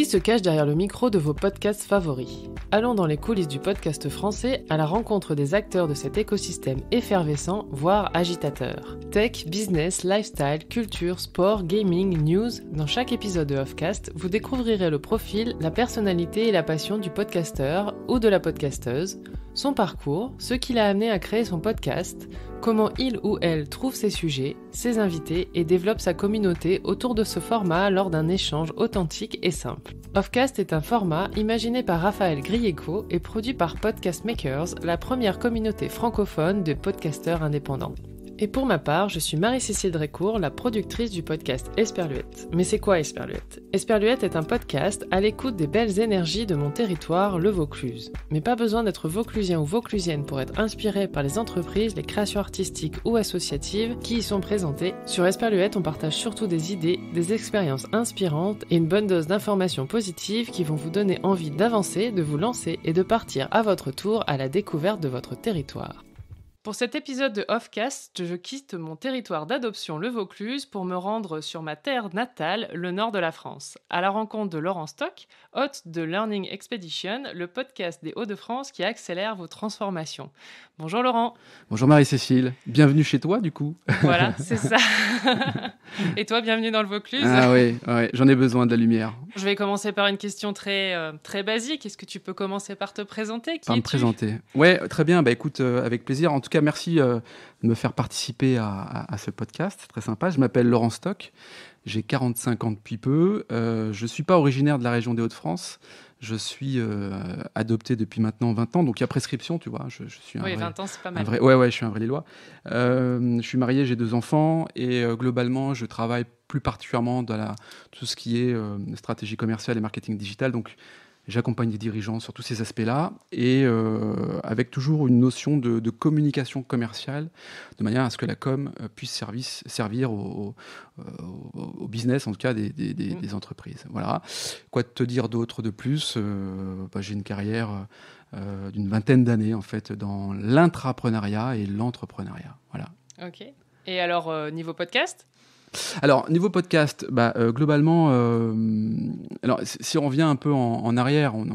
Qui se cache derrière le micro de vos podcasts favoris Allons dans les coulisses du podcast français à la rencontre des acteurs de cet écosystème effervescent, voire agitateur. Tech, business, lifestyle, culture, sport, gaming, news, dans chaque épisode de Offcast, vous découvrirez le profil, la personnalité et la passion du podcasteur ou de la podcasteuse son parcours, ce qui l'a amené à créer son podcast, comment il ou elle trouve ses sujets, ses invités et développe sa communauté autour de ce format lors d'un échange authentique et simple. Offcast est un format imaginé par Raphaël Grieco et produit par Podcast Makers, la première communauté francophone de podcasteurs indépendants. Et pour ma part, je suis Marie-Cécile Drécourt, la productrice du podcast Esperluette. Mais c'est quoi Esperluette Esperluette est un podcast à l'écoute des belles énergies de mon territoire, le Vaucluse. Mais pas besoin d'être vauclusien ou vauclusienne pour être inspiré par les entreprises, les créations artistiques ou associatives qui y sont présentées. Sur Esperluette, on partage surtout des idées, des expériences inspirantes et une bonne dose d'informations positives qui vont vous donner envie d'avancer, de vous lancer et de partir à votre tour à la découverte de votre territoire. Pour cet épisode de Offcast, je quitte mon territoire d'adoption, le Vaucluse, pour me rendre sur ma terre natale, le nord de la France, à la rencontre de Laurent Stock, hôte de Learning Expedition, le podcast des Hauts-de-France qui accélère vos transformations. Bonjour Laurent. Bonjour Marie-Cécile. Bienvenue chez toi du coup. Voilà, c'est ça. Et toi, bienvenue dans le Vaucluse. Ah oui, j'en ai besoin de la lumière. Je vais commencer par une question très, euh, très basique. Est-ce que tu peux commencer par te présenter Par me présenter. Oui, très bien. Bah écoute, euh, avec plaisir. En tout cas, merci euh, de me faire participer à, ce podcast. Très sympa. Je m'appelle Laurent Stock. J'ai 45 ans depuis peu. je ne suis pas originaire de la région des Hauts-de-France. Je suis euh, adopté depuis maintenant 20 ans, donc il y a prescription, tu vois. Je, suis un oui, 20 ans, c'est pas mal. Oui, ouais, ouais, je suis un vrai Lillois. Euh, je suis marié, j'ai deux enfants, et euh, globalement, je travaille plus particulièrement dans tout ce qui est stratégie commerciale et marketing digital. Donc, J'accompagne les dirigeants sur tous ces aspects-là et euh, avec toujours une notion de, communication commerciale, de manière à ce que la com euh, puisse service, servir euh, au, business, en tout cas mmh. des, entreprises. Voilà. Quoi te dire d'autre de plus bah, J'ai une carrière d'une vingtaine d'années en fait dans l'intrapreneuriat et l'entrepreneuriat. Voilà. Ok. Et alors niveau podcast alors, niveau podcast, bah, euh, globalement, euh, alors, si on revient un peu en, arrière, on,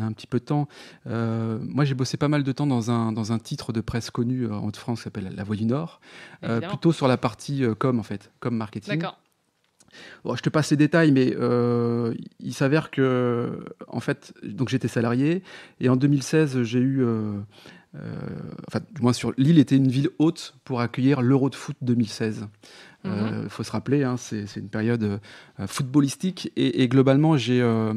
a un petit peu de temps. Euh, moi, j'ai bossé pas mal de temps dans un, dans un titre de presse connu en Haute-France qui s'appelle La Voix du Nord, plutôt sur la partie com, en fait, com marketing. D'accord. Bon, je te passe les détails, mais il s'avère que, en fait, donc j'étais salarié et en 2016, j'ai eu, enfin, du moins sur l'île était une ville haute pour accueillir l'Euro de foot 2016. Il euh, mhm. faut se rappeler, hein, c'est une période euh, footballistique. Et, et globalement, j'ai euh,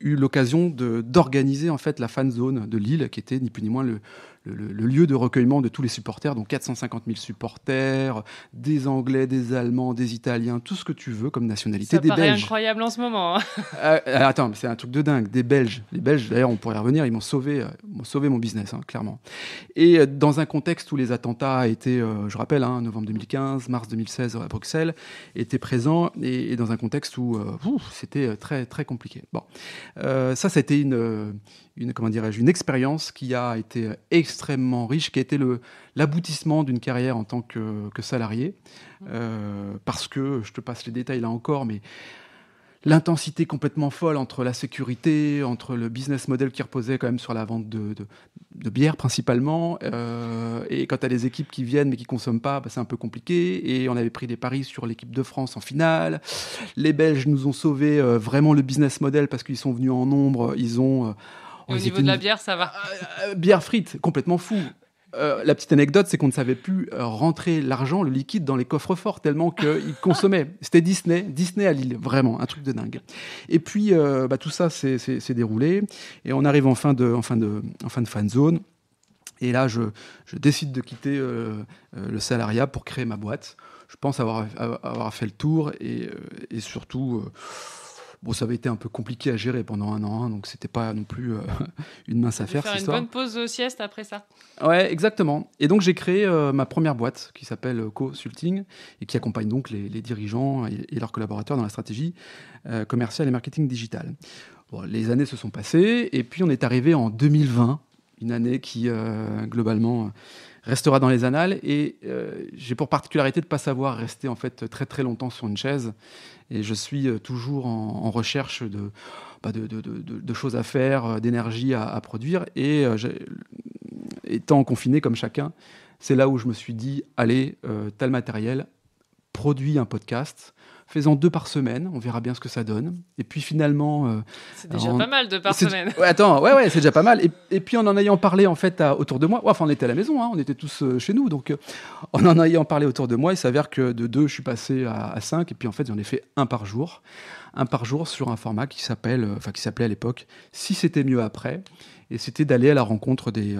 eu l'occasion d'organiser en fait la fan zone de Lille, qui était ni plus ni moins le, le, lieu de recueillement de tous les supporters, donc 450 000 supporters, des Anglais, des Allemands, des Italiens, tout ce que tu veux comme nationalité, Ça des Belges. incroyable en ce moment. Hein. Euh, euh, attends, c'est un truc de dingue, des Belges. Les Belges, d'ailleurs, on pourrait y revenir, ils m'ont sauvé, euh, sauvé mon business, hein, clairement. Et dans un contexte où les attentats étaient, je rappelle, hein, novembre 2015, mars 2016 à Bruxelles, étaient présents et, dans un contexte où c'était très très compliqué. Bon, ça, c'était une une, comment dirais-je, une expérience qui a été extrêmement riche, qui a été l'aboutissement d'une carrière en tant que, salarié. Mmh. Euh, parce que, je te passe les détails là encore, mais l'intensité complètement folle entre la sécurité, entre le business model qui reposait quand même sur la vente de, de, bière principalement. Euh, et quand tu as des équipes qui viennent mais qui consomment pas, bah, c'est un peu compliqué. Et on avait pris des paris sur l'équipe de France en finale. Les Belges nous ont sauvé euh, vraiment le business model parce qu'ils sont venus en nombre. Ils ont au niveau de la bière, ça va. Euh, euh, bière frite, complètement fou. Euh, la petite anecdote, c'est qu'on ne savait plus rentrer l'argent, le liquide, dans les coffres forts tellement qu'ils consommaient. C'était Disney, Disney à Lille, vraiment, un truc de dingue. Et puis, bah, tout ça s'est déroulé, et on arrive en fin de, en fin de, en fin de fan zone. Et là, je, décide de quitter le salariat pour créer ma boîte. Je pense avoir, avoir fait le tour et, et surtout Bon, ça avait été un peu compliqué à gérer pendant un an, donc hein, donc c'était pas non plus euh, une mince affaire. Faire une bonne pause sieste après ça. Ouais, exactement. Et donc j'ai créé euh, ma première boîte qui s'appelle euh, co et qui accompagne donc les, dirigeants et, leurs collaborateurs dans la stratégie commerciale et marketing digital. Bon, les années se sont passées et puis on est arrivé en 2020, une année qui globalement restera dans les annales. Et euh, j'ai pour particularité de ne pas savoir rester en fait très très longtemps sur une chaise. Et je suis euh, toujours en, recherche bah, de, choses à faire, euh, d'énergie à, produire. Et étant confiné comme chacun, c'est là où je me suis dit allez, tel matériel, produit un podcast faisant deux par semaine, on verra bien ce que ça donne. Et puis finalement. Euh, c'est déjà pas mal deux par semaine. attends, ouais, ouais, c'est déjà pas mal. Et, puis en en ayant parlé en fait autour de moi, on était à la maison, hein, on était tous euh, chez nous, donc euh, en en ayant parlé autour de moi, il s'avère que de deux, je suis passé à, cinq, et puis en fait j'en ai fait un par jour. Un par jour sur un format qui s'appelle, enfin qui s'appelait à l'époque Si c'était mieux après. Et c'était d'aller à la rencontre des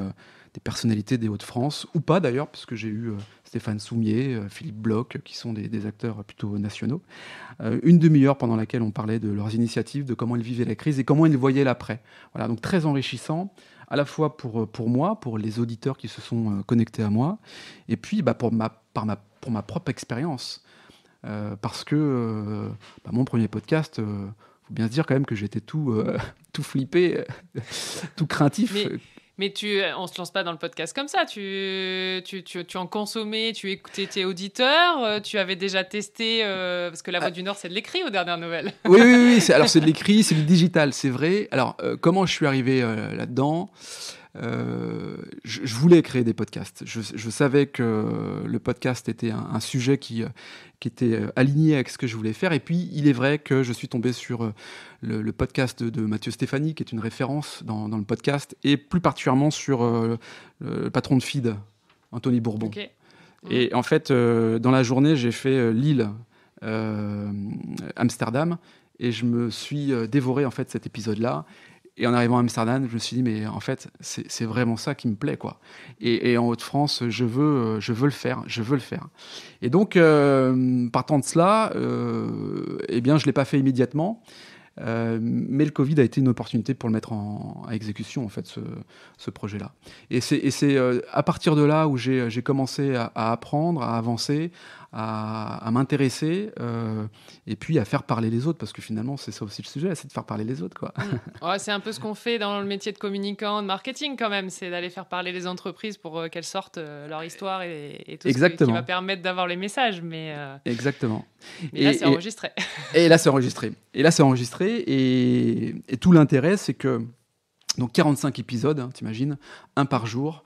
des personnalités des Hauts-de-France, ou pas d'ailleurs, parce que j'ai eu Stéphane Soumier, euh, Philippe Bloch, qui sont des, acteurs plutôt nationaux. Euh, une demi-heure pendant laquelle on parlait de leurs initiatives, de comment ils vivaient la crise et comment ils voyaient l'après. Voilà, donc très enrichissant à la fois pour, euh, pour moi, pour les auditeurs qui se sont connectés à moi, et puis bah, pour, ma, par ma, pour ma propre expérience. parce que bah, mon premier podcast, il faut bien se dire quand même que j'étais tout, tout flippé, tout craintif. Mais tu, euh, on se lance pas dans le podcast comme ça. Tu, tu, tu en consommais, tu écoutais tes auditeurs, euh, tu avais déjà testé, euh, parce que la Voix ah. du Nord, c'est de l'écrit aux dernières nouvelles. Oui, oui, oui. Alors, c'est de l'écrit, c'est du digital, c'est vrai. Alors, comment je suis arrivé là-dedans euh, je, voulais créer des podcasts. Je, savais que le podcast était un, sujet qui, euh, était euh, aligné avec ce que je voulais faire. Et puis, il est vrai que je suis tombé sur le, podcast de, Mathieu Stéphanie, qui est une référence dans, le podcast, et plus particulièrement sur le, patron de Feed, Anthony Bourbon. Et en fait, dans la journée, j'ai fait Lille, Amsterdam, et je me suis dévoré en fait cet épisode-là et en arrivant à Amsterdam, je me suis dit, mais en fait, c'est vraiment ça qui me plaît, quoi. Et, en Haute-France, je veux, euh, je veux le faire, je veux le faire. Et donc, euh, partant de cela, euh, eh bien, je ne l'ai pas fait immédiatement. mais le Covid a été une opportunité pour le mettre en, exécution, en fait, ce, ce projet-là. Et c'est à partir de là où j'ai commencé à, à, apprendre, à avancer, à, m'intéresser euh, et puis à faire parler les autres, parce que finalement, c'est ça aussi le sujet, c'est de faire parler les autres. quoi. Mm. c'est un peu ce qu'on fait dans le métier de communicant, de marketing quand même, c'est d'aller faire parler les entreprises pour euh, qu'elles sortent euh, leur histoire et, et tout Exactement. ce qui va permettre d'avoir les messages. Mais, Exactement. et, là, c'est enregistré. Et, là, c'est enregistré. Et là, c'est enregistré. Et, tout l'intérêt, c'est que... Donc 45 épisodes, tu hein, t'imagines, un par jour,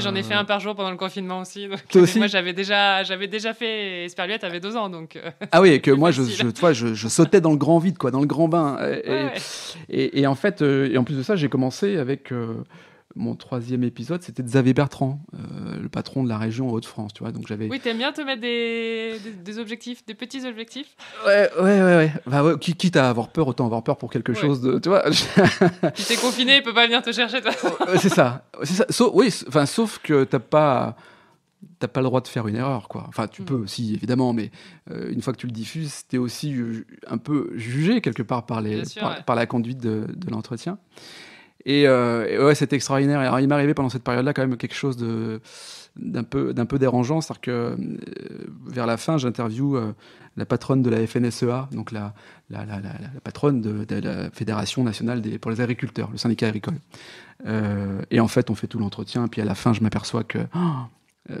j'en ai fait euh. un par jour pendant le confinement aussi. moi, j'avais déjà, j'avais déjà fait Esperluette, avait deux ans. Donc, euh, ah oui, et que moi, je, je, sautais dans le grand vide, quoi, dans le grand bain. Et, en fait, euh, et en plus de ça, j'ai commencé avec mon troisième épisode, c'était Xavier Bertrand, euh, le patron de la région Hauts-de-France, tu vois. Donc j'avais. Oui, t'aimes bien te mettre des, objectifs, des petits objectifs. Ouais, ouais, ouais, bah, Quitte à avoir peur, autant avoir peur pour quelque chose de, tu t'es confiné, il peut pas venir te chercher. Oh, euh, c'est ça, c'est ça. Sauf, oui, enfin, sauf que t'as pas t'as pas le droit de faire une erreur, quoi. Enfin, tu mm. peux aussi, évidemment, mais euh, une fois que tu le diffuses, t'es aussi un peu jugé quelque part par, les, la conduite de l'entretien. Euh, et, ouais, c'était extraordinaire. il m'est arrivé pendant cette période-là quand même quelque chose de d'un peu, d'un peu dérangeant. C'est-à-dire que euh, vers la fin, j'interview euh, la patronne de la FNSEA, donc la, la, patronne de, la Fédération nationale des, pour les agriculteurs, le syndicat agricole. et en fait, on fait tout l'entretien, puis à la fin, je m'aperçois que. Oh,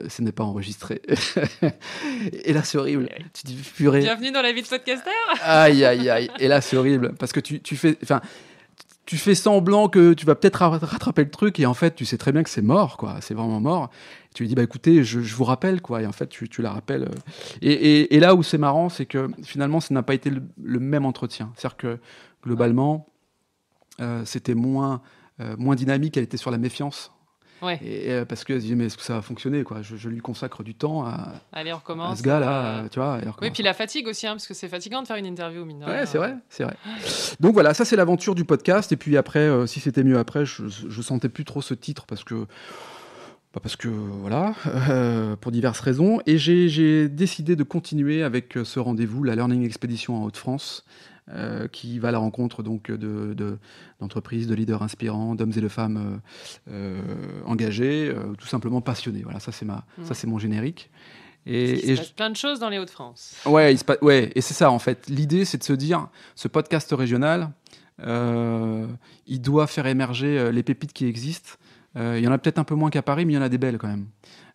ce n'est pas enregistré. et là, c'est horrible. Tu dis purée. Bienvenue dans la vie de podcasteur aïe, aïe, aïe. Et là, c'est horrible. Parce que tu, tu fais. Enfin, tu fais semblant que tu vas peut-être rattraper le truc et en fait tu sais très bien que c'est mort quoi c'est vraiment mort tu lui dis bah écoutez je, je, vous rappelle quoi et en fait tu, tu la rappelles euh. et, et, là où c'est marrant c'est que finalement ça n'a pas été le, même entretien c'est à dire que globalement euh, c'était moins euh, moins dynamique elle était sur la méfiance et, euh, parce que je dit mais est-ce que ça va fonctionner quoi je, lui consacre du temps à, Allez, recommence, ce gars-là, tu vois. Oui, puis la fatigue aussi, hein, parce que c'est fatigant de faire une interview, mine Ouais, c'est vrai, c'est vrai. Donc voilà, ça c'est l'aventure du podcast. Et puis après, euh, si c'était mieux après, je, je sentais plus trop ce titre parce que bah, parce que voilà, euh, pour diverses raisons. Et j'ai décidé de continuer avec ce rendez-vous, la Learning Expedition en Haute-France, euh, qui va à la rencontre donc d'entreprises, de, de leaders inspirants, d'hommes et de femmes euh, euh, engagés, tout simplement passionnés. Voilà, ça c'est ma, mm. ça c'est mon générique. Et, il se passe plein de choses dans les Hauts-de-France. Ouais, ouais, et c'est ça en fait. L'idée, c'est de se dire, ce podcast régional, il doit faire émerger les pépites qui existent. Il y en a peut-être un peu moins qu'à Paris, mais il y en a des belles quand même.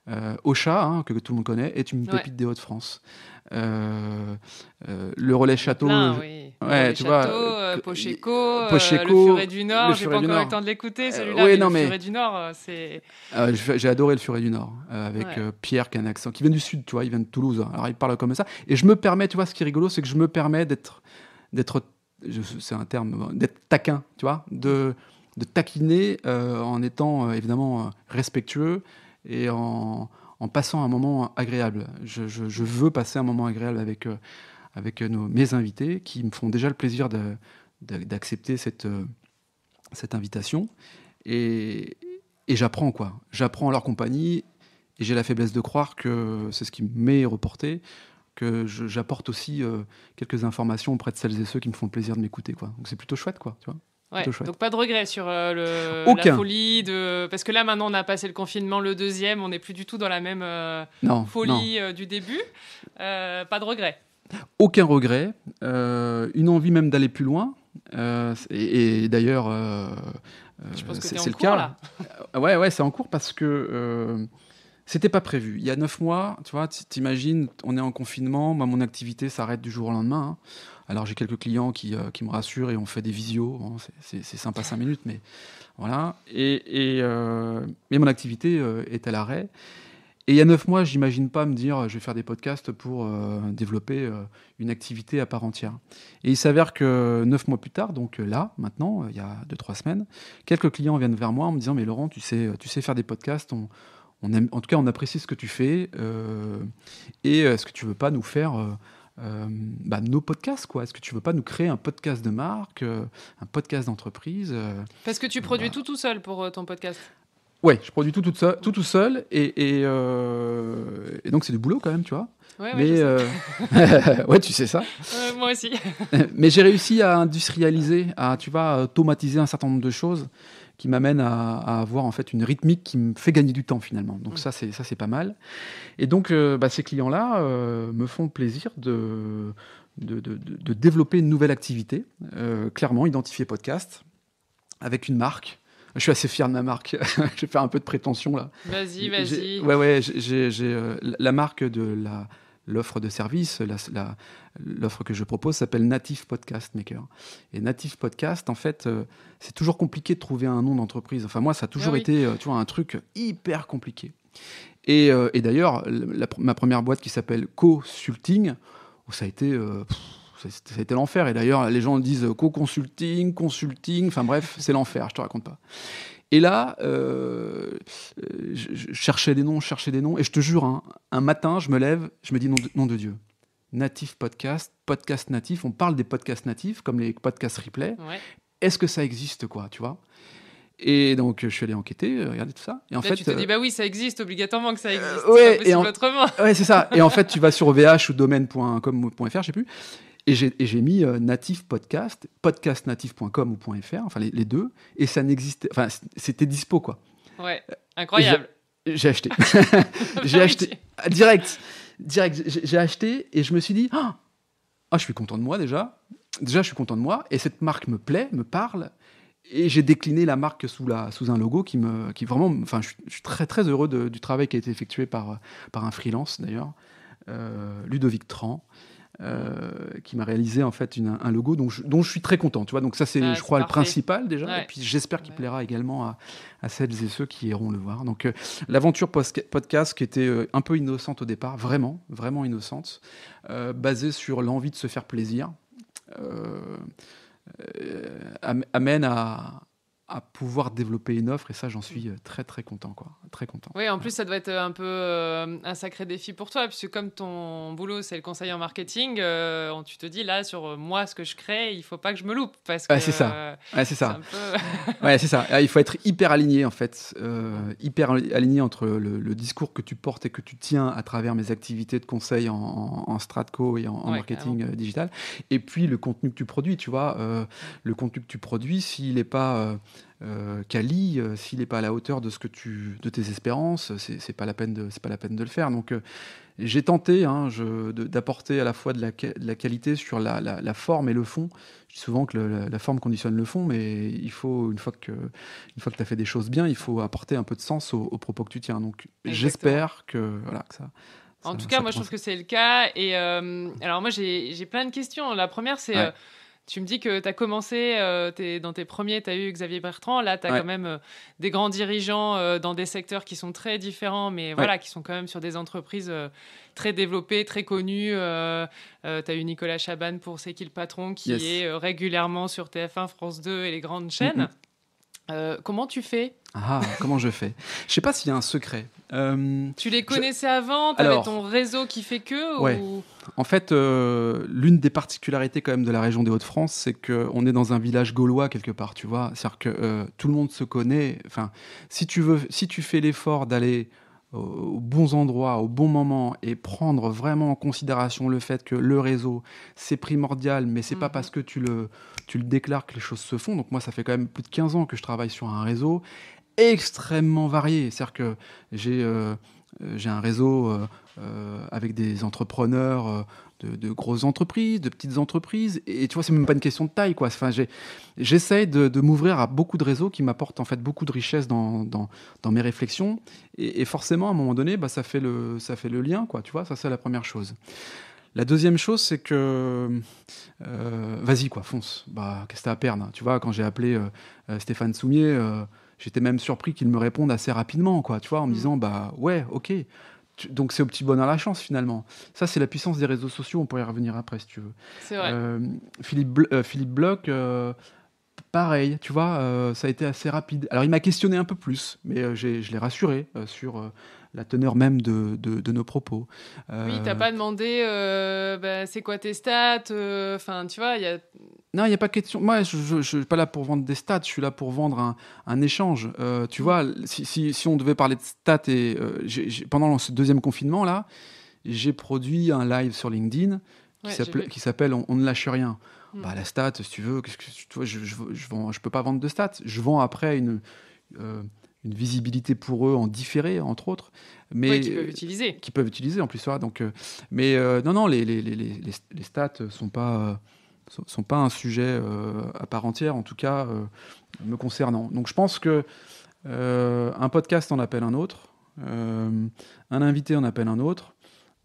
Euh, au Ocha, hein, que, tout le monde connaît, est une pépite des Hauts-de-France. Euh, euh, le relais château. le château, Pocheco, Pocheco, le Furet du Nord. J'ai pas encore le temps de l'écouter, celui-là. le Furet du Nord, c'est. Ah, j'ai adoré le Furet du Nord avec Pierre qui a un accent, qui vient du Sud, tu vois, il vient de Toulouse. Hein. alors il parle comme ça. Et je me permets, tu vois, ce qui est rigolo, c'est que je me permets d'être, d'être, c'est un terme, d'être taquin, tu vois, de taquiner en étant évidemment respectueux, et en, passant un moment agréable. Je, veux passer un moment agréable avec, euh, avec nos, mes invités qui me font déjà le plaisir d'accepter cette, euh, cette invitation. Et, et j'apprends quoi. J'apprends en leur compagnie et j'ai la faiblesse de croire que c'est ce qui m'est reporté, que j'apporte aussi euh, quelques informations auprès de celles et ceux qui me font plaisir de m'écouter. quoi. Donc c'est plutôt chouette quoi. Tu vois donc pas de regret sur euh, le, la folie de parce que là maintenant on a passé le confinement le deuxième on n'est plus du tout dans la même euh, folie euh, du début pas de regret aucun regret une envie même d'aller plus loin et, d'ailleurs c'est le cas là. ouais ouais c'est en cours parce que c'était pas prévu. Il y a neuf mois, tu vois, t'imagines, on est en confinement, moi mon activité s'arrête du jour au lendemain. Hein. Alors j'ai quelques clients euh, qui, me rassurent et on fait des visios. c'est sympa cinq minutes, mais voilà. Et, euh, mon activité euh, est à l'arrêt. Et il y a neuf mois, j'imagine pas me dire je vais faire des podcasts pour développer une activité à part entière. Et il s'avère que neuf mois plus tard, donc là, maintenant, il y a deux, trois semaines, quelques clients viennent vers moi en me disant Mais Laurent, tu sais, tu sais faire des podcasts on, En tout cas, on apprécie ce que tu fais. et est-ce que tu veux pas nous faire euh, bah, nos podcasts quoi Est-ce que tu veux pas nous créer un podcast de marque, euh, un podcast d'entreprise euh, Parce que tu produis tout tout seul pour ton podcast. Ouais, je produis tout tout seul, tout, tout seul et, et, donc c'est du boulot quand même, tu vois. Ouais, mais ouais, ouais, tu sais ça. moi aussi. mais j'ai réussi à industrialiser, à tu vois, automatiser un certain nombre de choses qui m'amène à, avoir en fait une rythmique qui me fait gagner du temps finalement. Donc mm. ça c'est ça c'est pas mal. Et donc euh, bah, ces clients là euh, me font plaisir de de, développer une nouvelle activité, euh, clairement identifier podcast avec une marque. Je suis assez fier de ma marque. je vais faire un peu de prétention là. Vas-y, vas-y. Ouais, ouais. J'ai la marque de la l'offre de service, l'offre que je propose s'appelle Native Podcast Maker. Et Native Podcast, en fait, euh, c'est toujours compliqué de trouver un nom d'entreprise. Enfin, moi, ça a ah toujours été, euh, tu vois, un truc hyper compliqué. Et, euh, et d'ailleurs, ma première boîte qui s'appelle Co-Sulting, oh, ça a été... l'enfer. Et d'ailleurs, les gens disent co-consulting, consulting, enfin bref, c'est l'enfer, je te raconte pas. Et là, euh, je cherchais des noms, je cherchais des noms, et je te jure, hein, un matin, je me lève, je me dis nom de, Dieu. Natif podcast, podcast natif, on parle des podcasts natifs, comme les podcasts replay. Est-ce que ça existe, quoi, tu vois et donc, je suis allé enquêter, euh, regarder tout ça. Et en fait, tu te dis, euh, bah oui, ça existe, obligatoirement que ça existe. c'est autrement. Ouais, c'est ça. Et en fait, tu vas sur vh ou domaine.com.fr, je sais plus. Et j'ai mis euh, natif podcast, podcastnatif.com ou .fr, enfin les, deux, et ça n'existait, enfin c'était dispo quoi. Ouais, incroyable. J'ai acheté. j'ai acheté. Ah, direct. Direct. J'ai acheté et je me suis dit, ah, ah je suis content de moi déjà. Déjà, je suis content de moi. Et cette marque me plaît, me parle. Et j'ai décliné la marque sous, la, sous un logo qui me. Qui vraiment, enfin, je, suis très, très heureux du travail qui a été effectué par, par un freelance d'ailleurs, euh, Ludovic Tran. Euh, qui m'a réalisé en fait un logo dont je, dont je, suis très content. Tu vois, donc ça c'est, ah, je crois, le principal déjà. Et puis j'espère qu'il plaira également à, celles et ceux qui iront le voir. Donc euh, l'aventure podcast qui était euh, un peu innocente au départ, vraiment, vraiment innocente, basée sur l'envie de se faire plaisir, amène à, à pouvoir développer une offre et ça j'en suis très très content quoi très content. Oui, en plus, ça doit être euh, un peu euh, un sacré défi pour toi, puisque comme ton boulot, c'est le conseil en marketing, euh, tu te dis là, sur moi, ce que je crée, il ne faut pas que je me loupe. Parce que, c'est ça. c'est ça. ouais, c'est ça. Ah, il faut être hyper aligné, en fait. hyper aligné entre le, discours que tu portes et que tu tiens à travers mes activités de conseil en, Stratco et en, marketing digital. Et puis, le contenu que tu produis, tu vois. le contenu que tu produis, s'il n'est pas Cali, euh, euh, s'il n'est pas à la hauteur de ce que tu, de tes espérances, c'est pas la peine c'est pas la peine de le faire. Donc, euh, j'ai tenté hein, d'apporter à la fois de la, qualité sur la, la, forme et le fond. Je dis souvent que la, forme conditionne le fond, mais il faut une fois que, fois que tu as fait des choses bien, il faut apporter un peu de sens aux, propos que tu tiens. Donc, j'espère que voilà ça. En tout cas, moi, je trouve que c'est le cas. Et euh, alors, moi, j'ai plein de questions. La première, c'est tu me dis que tu as commencé, euh, dans tes premiers, tu as eu Xavier Bertrand. Là, tu as quand même euh, des grands dirigeants euh, dans des secteurs qui sont très différents, mais voilà, qui sont quand même sur des entreprises très développées, très connues. tu as eu Nicolas Chaban pour C'est qui le patron, qui est régulièrement sur TF1, France 2 et les grandes chaînes. Mm, mm. Euh, comment tu fais Ah, comment je fais Je sais pas s'il y a un secret. Euh, tu les connaissais avant Tu ton réseau qui fait que En fait, euh, l'une des particularités quand même de la région des Hauts-de-France, c'est qu'on est dans un village gaulois quelque part, tu vois. C'est-à-dire que tout le monde se connaît. Enfin, si tu veux, si tu fais l'effort d'aller aux bons endroits, au bon moment et prendre vraiment en considération le fait que le réseau, c'est primordial, mais c'est n'est pas mhm. parce que tu le, tu le déclares que les choses se font. Donc moi, ça fait quand même plus de 15 ans que je travaille sur un réseau extrêmement varié. C'est-à-dire que j'ai euh, euh, j'ai un réseau euh, avec des entrepreneurs de, grosses entreprises, de petites entreprises. Et, tu vois, c'est même pas une question de taille, quoi. Enfin, j'essaye de, m'ouvrir à beaucoup de réseaux qui m'apportent en fait beaucoup de richesse dans, mes réflexions. Et, forcément, à un moment donné, bah, ça, fait le, ça fait le lien, quoi. Tu vois, ça, c'est la première chose. La deuxième chose, c'est que euh, vas-y, quoi, fonce. Bah, qu'est-ce que as à perdre hein, Tu vois, quand j'ai appelé euh, euh, Stéphane Soumier. j'étais même surpris qu'il me réponde assez rapidement, quoi, tu vois, en me mm. disant, bah ouais, ok, donc c'est au petit bonheur la chance finalement. Ça c'est la puissance des réseaux sociaux, on pourrait y revenir après si tu veux. C'est vrai. Euh, Philippe, euh, Philippe Bloch, euh, pareil, tu vois, ça a été assez rapide. Alors il m'a questionné un peu plus, mais je l'ai rassuré sur la teneur même de, nos propos. Oui, Oui, t'as euh, pas demandé euh, bah, c'est quoi tes stats euh, Enfin, tu vois, il y a. Non, il n'y a pas question. Moi, je ne suis pas là pour vendre des stats, je suis là pour vendre un, échange. tu mm. vois, si, on devait parler de stats, et, pendant ce deuxième confinement-là, j'ai produit un live sur LinkedIn qui s'appelle on, on ne lâche rien. Mm. Bah, la stat, si tu veux, que, tu vois, je, je, peux pas vendre de stats. Je vends après une, une visibilité pour eux en différé, entre autres. Mais oui, peuvent utiliser. Qui peuvent utiliser en plus. donc, euh, mais euh, non, non, les, les, les, les stats ne sont pas, euh, sont, pas un sujet à part entière, en tout cas me concernant. Donc je pense que un podcast en appelle un autre, un invité en appelle un autre,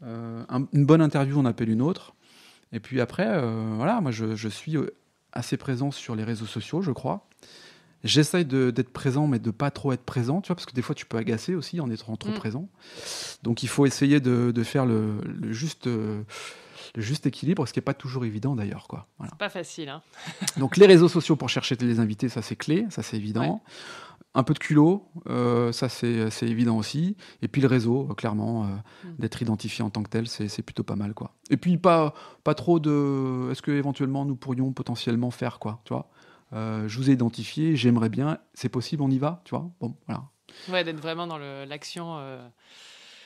une bonne interview en appelle une autre. Et puis après, voilà, moi je, je, suis assez présent sur les réseaux sociaux, je crois. J'essaye d'être présent, mais de pas trop être présent, tu vois, parce que des fois tu peux agacer aussi en étant trop mm. présent. Donc il faut essayer de, de faire le, juste. Euh, le juste équilibre, ce qui n'est pas toujours évident d'ailleurs. quoi. Pas facile. Hein. Donc les réseaux sociaux pour chercher les invités, ça c'est clé, ça c'est évident. Un peu de culot, euh, ça c'est évident aussi. Et puis le réseau, euh, clairement, mm. d'être identifié en tant que tel, c'est plutôt pas mal. quoi. Et puis pas, pas trop de... Est-ce que éventuellement nous pourrions potentiellement faire quoi tu vois euh, je vous ai identifié, j'aimerais bien, c'est possible, on y va, tu vois Bon, voilà. Ouais, d'être vraiment dans l'action. Euh,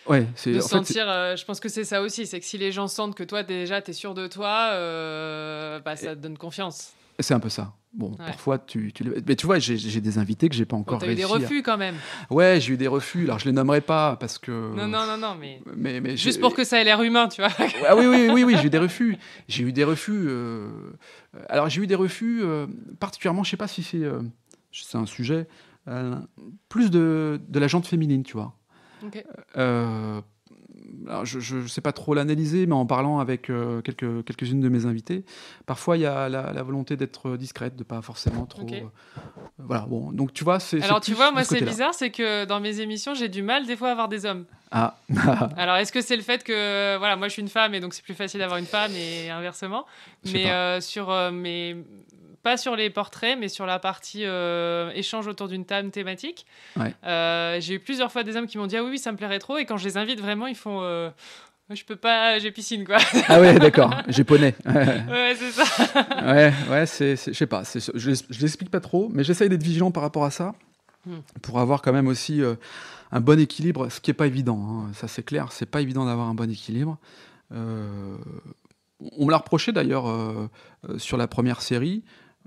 ouais, c'est. De sentir, euh, je pense que c'est ça aussi, c'est que si les gens sentent que toi, déjà, tu es sûr de toi, bah, ça te donne confiance. C'est un peu ça. Bon, parfois, tu, tu, Mais tu vois, j'ai des invités que j'ai pas encore tu as eu des refus quand même. Ouais, j'ai eu des refus. Alors, je les nommerai pas parce que. Non, non, non, non, mais. Juste pour que ça ait l'air humain, tu vois. ah, oui, oui, oui, oui, j'ai eu des refus. J'ai eu des refus. Euh, alors, j'ai eu des refus, euh, particulièrement, je sais pas si c'est euh, c'est un sujet, plus de, la jante féminine, tu vois. Euh je ne sais pas trop l'analyser, mais en parlant avec euh, quelques, quelques-unes de mes invités, parfois il y a la, volonté d'être discrète, de pas forcément trop. Euh, voilà, bon, donc tu vois, c'est. Alors tu vois, moi c'est bizarre, c'est que dans mes émissions, j'ai du mal des fois à avoir des hommes. Ah. alors est-ce que c'est le fait que, voilà, moi je suis une femme et donc c'est plus facile d'avoir une femme et inversement, mais euh, sur mes pas sur les portraits, mais sur la partie euh, échange autour d'une table thématique. Euh, j'ai eu plusieurs fois des hommes qui m'ont dit ah oui, oui, ça me plairait trop. Et quand je les invite vraiment, ils font. Euh, je peux pas, j'ai piscine quoi. Ah ouais, d'accord, j'ai poney. ouais, c'est ça. ouais, ouais, c'est, je sais pas, je, je l'explique pas trop, mais j'essaye d'être vigilant par rapport à ça hmm. pour avoir quand même aussi un bon équilibre, ce qui est pas évident. Hein. Ça c'est clair, c'est pas évident d'avoir un bon équilibre. on me l'a reproché d'ailleurs sur la première série.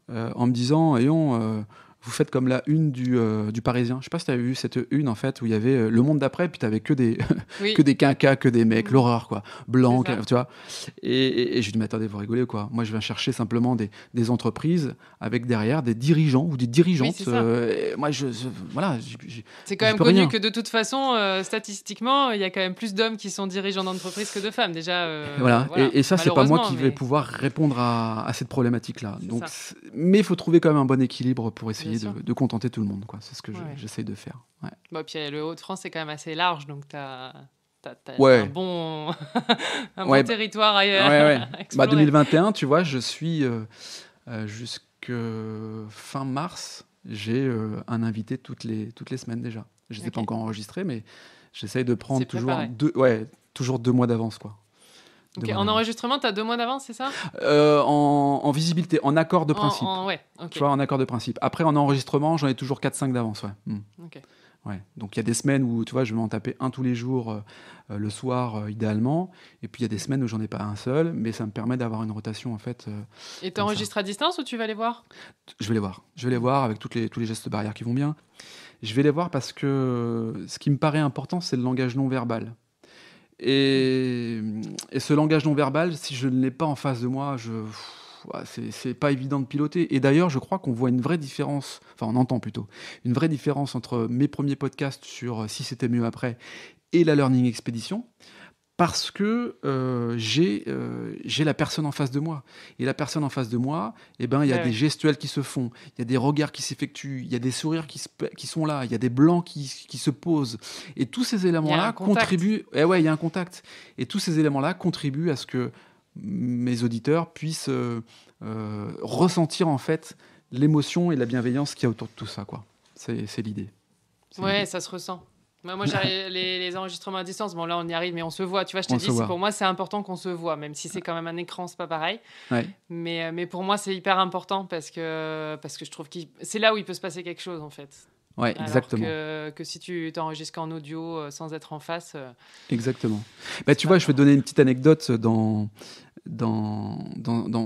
Euh, en me disant ayons euh, vous faites comme la une du, euh, du Parisien. Je sais pas si tu as vu cette une en fait où il y avait euh, le monde d'après, puis tu n'avais que des que des quinquas, que des mecs, l'horreur quoi, blanc, tu vois. Et, je dis mais attendez, vous rigolez quoi Moi je viens chercher simplement des, des entreprises avec derrière des dirigeants ou des dirigeantes. Euh, moi je, voilà. C'est quand même connu que de toute façon statistiquement il y a quand même plus d'hommes qui sont dirigeants d'entreprises que de femmes déjà. voilà. Et, et, ça c'est pas moi qui vais pouvoir répondre à, à cette problématique là. Donc mais il faut trouver quand même un bon équilibre pour essayer de, contenter tout le monde. C'est ce que j'essaie de faire. puis le Haut-de-France, c'est quand même assez large, donc tu as t'as un bon, un bon bah, territoire ailleurs. Ouais, bah 2021, tu vois, je suis euh, euh fin mars, j'ai euh, un invité toutes les, toutes les semaines déjà. Je ne pas encore enregistré, mais j'essaye de prendre toujours deux, ouais, toujours deux mois d'avance. quoi. En enregistrement, tu as deux mois d'avance, c'est ça euh, en, visibilité, en accord de principe. Tu vois, en accord de principe. Après, en enregistrement, j'en ai toujours 4-5 d'avance. Hmm. Donc, il y a des semaines où, tu vois, je vais m'en taper un tous les jours, euh, euh, le soir, idéalement. Et puis, il y a des semaines où j'en ai pas un seul, mais ça me permet d'avoir une rotation, en fait. Et tu enregistres à distance ou tu vas les voir Je vais les voir. Je vais les voir avec toutes les, tous les gestes barrières qui vont bien. Je vais les voir parce que ce qui me paraît important, c'est le langage non verbal. Et, ce langage non verbal, si je ne l'ai pas en face de moi, je c'est pas évident de piloter. Et d'ailleurs, je crois qu'on voit une vraie différence, enfin on entend plutôt, une vraie différence entre mes premiers podcasts sur euh, Si c'était mieux après et la Learning Expedition parce que euh, euh, j'ai la personne en face de moi. Et la personne en face de moi, eh ben, il y a des gestuels qui se font, il y a des regards qui s'effectuent, il y a des sourires qui, qui sont là, il y a des blancs qui, qui se posent. Et tous ces éléments-là contribuent. Eh ouais, il y a un contact. Et tous ces éléments-là contribuent à ce que mes auditeurs puissent euh, euh, ressentir en fait l'émotion et la bienveillance qu'il y a autour de tout ça. quoi. C'est l'idée. Ouais, ça se ressent. Moi, moi les, les, enregistrements à distance, bon là on y arrive, mais on se voit. Tu vois, je te dis, pour moi c'est important qu'on se voit, même si c'est quand même un écran, c'est pas pareil. Mais, euh, mais pour moi c'est hyper important parce que, parce que je trouve que c'est là où il peut se passer quelque chose en fait. Oui, exactement. Que, que, si tu t'enregistres en audio euh, sans être en face. Euh, exactement. Bah, tu vois, je vais te donner une petite anecdote dans, dans,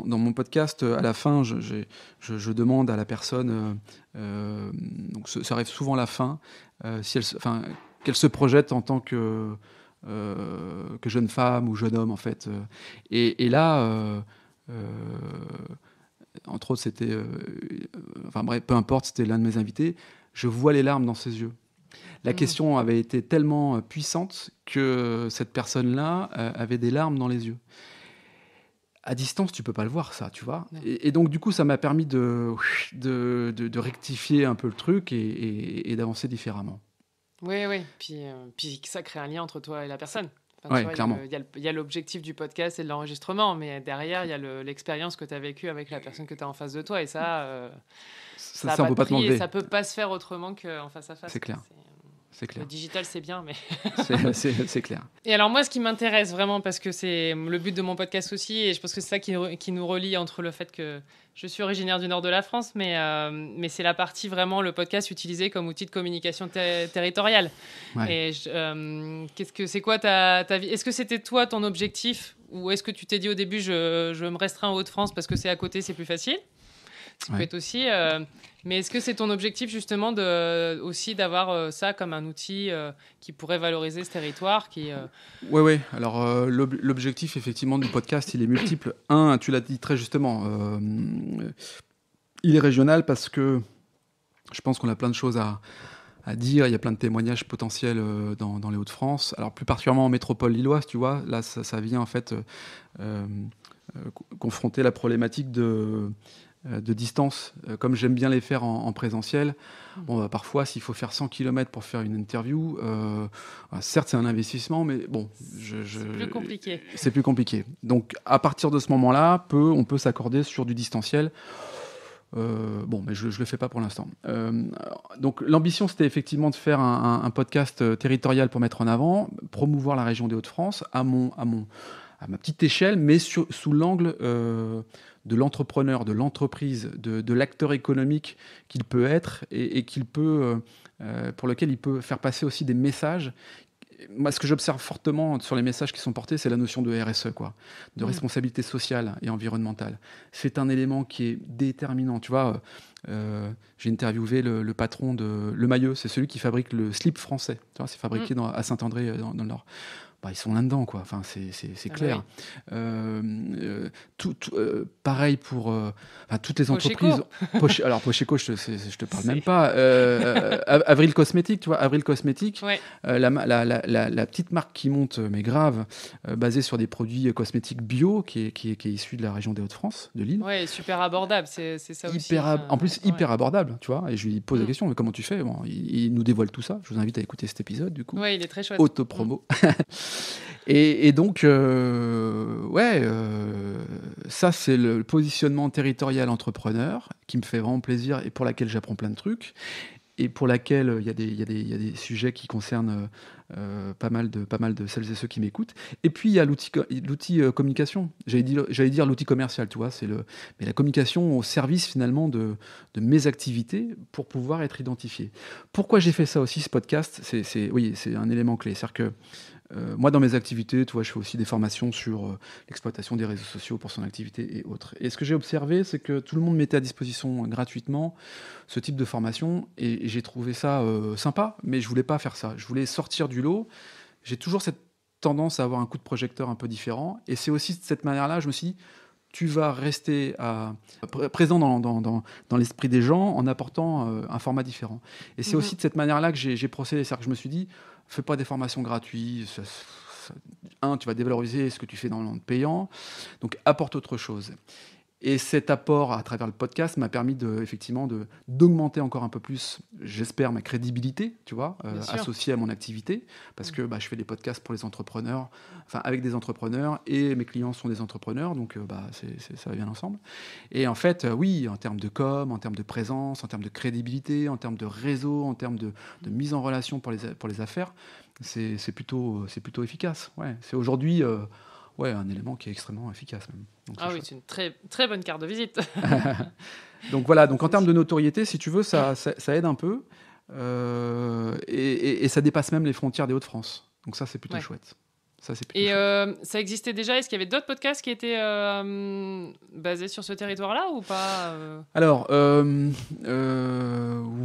mon podcast, euh, à la fin, je, demande à la personne, euh, euh, donc ça arrive souvent à la fin, qu'elle se projette en tant que, jeune femme ou jeune homme, en fait. Et, là, entre autres, c'était, enfin bref, peu importe, c'était l'un de mes invités, je vois les larmes dans ses yeux. La ah. question avait été tellement puissante que cette personne-là avait des larmes dans les yeux à distance, tu peux pas le voir, ça, tu vois. Et, donc, du coup, ça m'a permis de, de, rectifier un peu le truc et, d'avancer différemment. Oui, oui. Puis, euh, puis ça crée un lien entre toi et la personne. Oui, clairement. Il y a l'objectif du podcast et de l'enregistrement, mais derrière, il y a l'expérience que tu as vécue avec la personne que tu as en face de toi. Et ça, euh, ça, ne ça peut pas se faire autrement qu'en face à face. C'est clair. Euh, le digital, c'est bien, mais. c'est clair. Et alors, moi, ce qui m'intéresse vraiment, parce que c'est le but de mon podcast aussi, et je pense que c'est ça qui, nous relie entre le fait que je suis originaire du nord de la France, mais, euh, mais c'est la partie vraiment, le podcast utilisé comme outil de communication territoriale. Et euh, qu'est-ce que c'est quoi ta, vie Est-ce que c'était toi ton objectif Ou est-ce que tu t'es dit au début, je, je me restreins en Haute-France parce que c'est à côté, c'est plus facile ça peut être aussi. Euh, mais est-ce que c'est ton objectif justement de, aussi d'avoir euh, ça comme un outil euh, qui pourrait valoriser ce territoire Oui, oui. Alors l'objectif effectivement du podcast, il est multiple. Un, tu l'as dit très justement, il est régional parce que je pense qu'on a plein de choses à, dire. Il y a plein de témoignages potentiels dans, les Hauts-de-France. Alors plus particulièrement en métropole lilloise, tu vois, là ça vient en fait confronter la problématique de euh, de distance, euh, comme j'aime bien les faire en, présentiel. Bah, parfois, s'il faut faire 100 km pour faire une interview, euh, bah, certes, c'est un investissement, mais bon, c'est plus compliqué. Donc, à partir de ce moment-là, on peut s'accorder sur du distanciel. bon, mais je ne le fais pas pour l'instant. donc l'ambition, c'était effectivement de faire un, podcast territorial pour mettre en avant, promouvoir la région des Hauts-de-France à mon, à mon, à ma petite échelle, mais sous l'angle euh, de l'entrepreneur, de l'entreprise, de, l'acteur économique qu'il peut être et, qu'il peut, euh, euh, pour lequel il peut faire passer aussi des messages. Moi, ce que j'observe fortement sur les messages qui sont portés, c'est la notion de RSE, quoi, de mm. responsabilité sociale et environnementale. C'est un élément qui est déterminant. Tu vois, j'ai interviewé le, patron de Le Maillot, c'est celui qui fabrique le slip français. Tu vois, c'est fabriqué mm. dans, à Saint-André, dans, dans le Nord bah, ils sont là-dedans, quoi. Enfin, c'est ah clair. Euh, euh, tout, euh, pareil pour enfin, toutes les entreprises. alors, Pocheco, je, je te parle même pas. Avril Cosmétique, tu vois, Avril Cosmétique, la, la, la, la, petite marque qui monte, mais grave, basée sur des produits cosmétiques bio, qui est, qui, qui est issue de la région des Hauts-de-France, de Lille. Ouais, super abordable, c'est ça aussi. En plus, hyper abordable, tu vois. Et je lui pose la mm. question, mais comment tu fais bon, il, nous dévoile tout ça. Je vous invite à écouter cet épisode, du coup. Ouais, il est très chouette. Autopromo. Mm. Et, donc, euh, ouais, euh, ça c'est le positionnement territorial entrepreneur qui me fait vraiment plaisir et pour laquelle j'apprends plein de trucs et pour laquelle euh, il y, y, y, a des sujets qui concernent pas, mal de, pas mal de celles et ceux qui m'écoutent. Et puis, il y a l'outil communication. J'allais dire, l'outil commercial, tu vois, c'est le, mais la communication au service finalement de, de, mes activités pour pouvoir être identifié. Pourquoi j'ai fait ça aussi, ce podcast c'est, Oui, c'est un élément clé. C'est-à-dire que euh, moi, dans mes activités, tu vois, je fais aussi des formations sur euh, l'exploitation des réseaux sociaux pour son activité et autres. Et ce que j'ai observé, c'est que tout le monde mettait à disposition gratuitement ce type de formation et j'ai trouvé ça euh, sympa, mais je voulais pas faire ça. Je voulais sortir du lot. J'ai toujours cette tendance à avoir un coup de projecteur un peu différent. Et c'est aussi de cette manière-là, je me suis dit, tu vas rester présent dans, l'esprit des gens en apportant un format différent. Et c'est mmh aussi de cette manière-là que j'ai procédé. C'est-à-dire que je me suis dit, fais pas des formations gratuites. un, tu vas dévaloriser ce que tu fais dans le monde payant. Donc, apporte autre chose. Et cet apport à travers le podcast m'a permis de, effectivement de, d'augmenter encore un peu plus, j'espère, ma crédibilité, tu vois, euh, associée à mon activité, parce que bah, je fais des podcasts pour les entrepreneurs, enfin avec des entrepreneurs, et mes clients sont des entrepreneurs, donc euh, bah, ça va bien ensemble. Et en fait, euh, oui, en termes de com, en termes de présence, en termes de crédibilité, en termes de réseau, en termes de, de mise en relation pour les, pour les affaires, c'est, plutôt, c'est plutôt efficace. Ouais. C'est aujourd'hui ouais, un élément qui est extrêmement efficace même. ah oui, c'est une très, très bonne carte de visite. donc voilà, donc en termes de notoriété, si tu veux, ça, ça, aide un peu euh, et, ça dépasse même les frontières des Hauts-de-France. Donc ça, c'est plutôt chouette. Ça, plutôt et euh, ça existait déjà Est-ce qu'il y avait d'autres podcasts qui étaient euh, basés sur ce territoire-là ou pas Alors,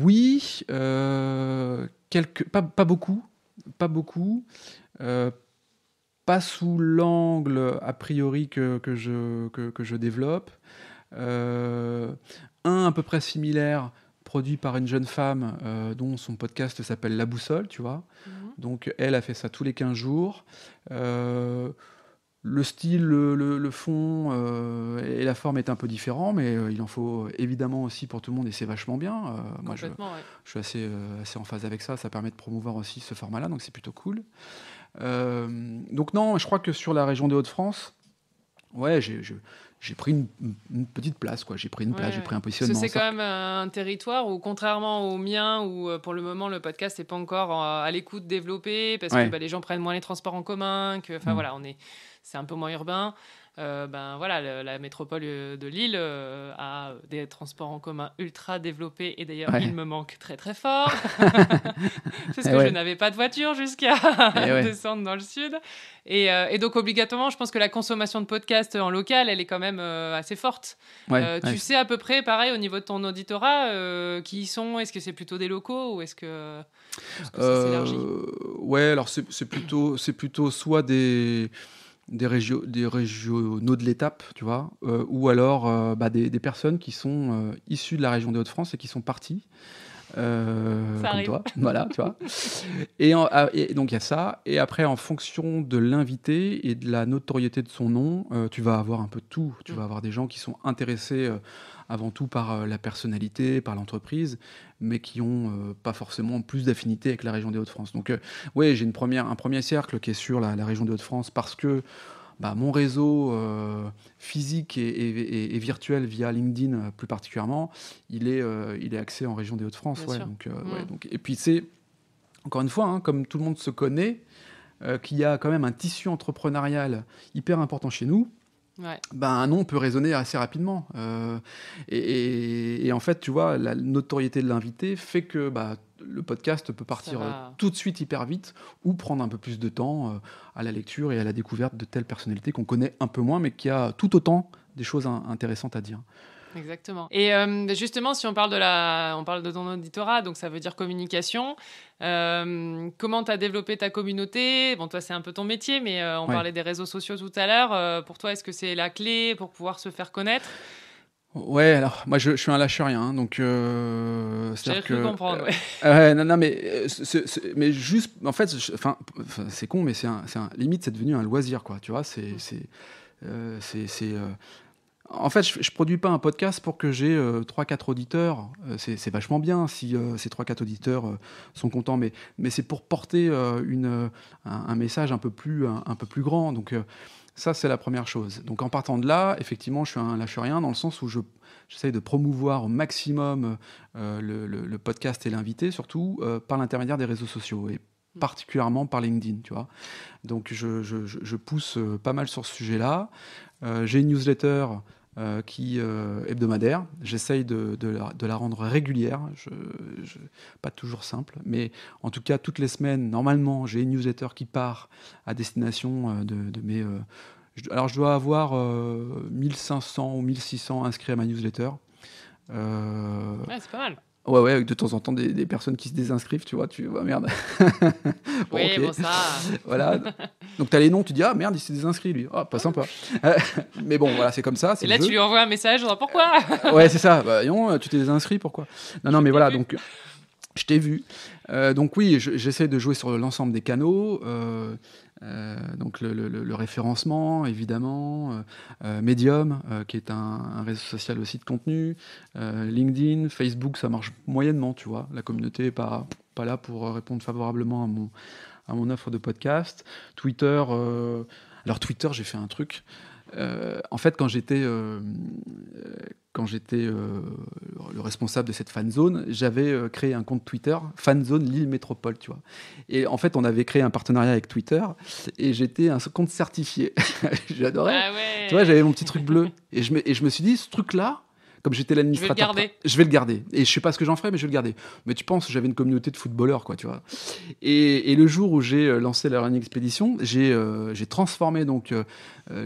oui, quelques, pas, pas beaucoup, pas beaucoup pas sous l'angle a priori que, je, que, je développe. Euh, un à peu près similaire, produit par une jeune femme euh, dont son podcast s'appelle La Boussole, tu vois. Mhm. Donc elle a fait ça tous les 15 jours. Euh, le style, le, fond et la forme est un peu différent, mais il en faut évidemment aussi pour tout le monde et c'est vachement bien. moi, je, je, suis assez, assez en phase avec ça. Ça permet de promouvoir aussi ce format-là, donc c'est plutôt cool. Euh, donc non, je crois que sur la région des Hauts-de-France, ouais, j'ai, pris une, petite place, quoi. J'ai pris une place, j'ai pris un positionnement. c'est quand même un territoire où, contrairement au mien, où euh, pour le moment le podcast n'est pas encore à l'écoute développé, parce que bah, les gens prennent moins les transports en commun, que, enfin mm. voilà, on est, c'est un peu moins urbain. Euh, ben voilà, la métropole euh, de Lille euh, a des transports en commun ultra développés et d'ailleurs il me manque très très fort parce que eh je n'avais pas de voiture jusqu'à eh descendre dans le sud et, donc obligatoirement je pense que la consommation de podcasts en local elle est quand même assez forte. tu sais à peu près pareil au niveau de ton auditorat qui y sont Est-ce que c'est plutôt des locaux ou est-ce que, Ouais alors c'est plutôt c'est plutôt soit des des, régio des régionaux de l'étape, tu vois, euh, ou alors euh, bah, des, des, personnes qui sont euh, issues de la région des Hauts-de-France et qui sont parties. comme toi, voilà, tu vois. Et, ah, et donc il y a ça. Et après, en fonction de l'invité et de la notoriété de son nom, tu vas avoir un peu de tout. Tu mm. vas avoir des gens qui sont intéressés avant tout par euh, la personnalité, par l'entreprise, mais qui n'ont euh, pas forcément plus d'affinité avec la région des Hauts-de-France. Donc euh, oui, j'ai une première, un premier cercle qui est sur la, région des Hauts-de-France parce que bah, mon réseau physique et, virtuel via LinkedIn plus particulièrement, il est, il est axé en région des Hauts-de-France. Mm. donc, et puis c'est, encore une fois, hein, comme tout le monde se connaît, qu'il y a quand même un tissu entrepreneurial hyper important chez nous. Ben, un nom peut résonner assez rapidement. Euh, et, en fait, tu vois, la notoriété de l'invité fait que bah, le podcast peut partir euh, tout de suite hyper vite ou prendre un peu plus de temps euh, à la lecture et à la découverte de telles personnalités qu'on connaît un peu moins, mais qui a tout autant des choses intéressantes à dire. Exactement. Et euh, justement, si on parle de la, on parle de ton auditorat, donc ça veut dire communication. Euh, comment tu as développé ta communauté Bon, toi, c'est un peu ton métier, mais euh, on parlait des réseaux sociaux tout à l'heure. pour toi, est-ce que c'est la clé pour pouvoir se faire connaître Ouais, alors moi je, suis un lâche-rien, hein, donc cest à que comprendre, ouais. non, non, mais mais juste en fait, enfin c'est con, mais c'est un, un, limite c'est devenu un loisir quoi, tu vois, c'est mmh. c'est c'est en fait, je, ne produis pas un podcast pour que j'ai euh, trois, 3-4 auditeurs. Euh, c'est vachement bien si euh, ces 3-4 auditeurs sont contents, mais, c'est pour porter une, un, message un peu plus, un, peu plus grand. Donc, ça, c'est la première chose. Donc en partant de là, effectivement, je suis un lâche-rien dans le sens où j'essaye de promouvoir au maximum le, podcast et l'invité, surtout par l'intermédiaire des réseaux sociaux et particulièrement par LinkedIn, tu vois. Donc je, pousse pas mal sur ce sujet-là. J'ai une newsletter euh, qui euh, hebdomadaire. J'essaye de, la, rendre régulière. pas toujours simple, mais en tout cas, toutes les semaines, normalement, j'ai une newsletter qui part à destination euh, de, mes. alors, je dois avoir 1500 ou 1600 inscrits à ma newsletter. ouais, c'est pas mal. Ouais, ouais, avec de temps en temps des, personnes qui se désinscrivent, tu vois, tu vois, merde. oui, bon, ça. voilà. Donc tu as les noms, tu dis ah merde, il s'est désinscrit lui. Ah, pas sympa. Euh, mais bon, voilà, c'est comme ça. Et là, tu lui envoies un message, genre pourquoi euh, Ouais, c'est ça. Bah, voyons, euh, tu t'es désinscrit, pourquoi Non, non, mais voilà, donc je t'ai vu. donc oui, j'essaie de jouer sur l'ensemble des canaux. donc le, référencement, évidemment, Medium, qui est un, réseau social aussi de contenu, LinkedIn, Facebook, ça marche moyennement, tu vois. La communauté n'est pas, pas là pour répondre favorablement à mon, mon offre de podcast. Twitter, euh, alors Twitter, j'ai fait un truc. Euh, en fait, quand j'étais euh, quand j'étais le responsable de cette fan zone, j'avais créé un compte Twitter, fan Lille Métropole, tu vois. Et en fait, on avait créé un partenariat avec Twitter et j'étais un compte certifié. J'adorais. Ah tu vois, j'avais mon petit truc bleu et je me, et je me suis dit ce truc là comme j'étais l'administrateur. Je vais le garder. Et je sais pas ce que j'en ferai, mais je vais le garder. Mais tu penses, j'avais une communauté de footballeurs, quoi, tu vois. Et, le jour où j'ai euh, lancé la Running Expedition, euh, j'ai transformé donc euh,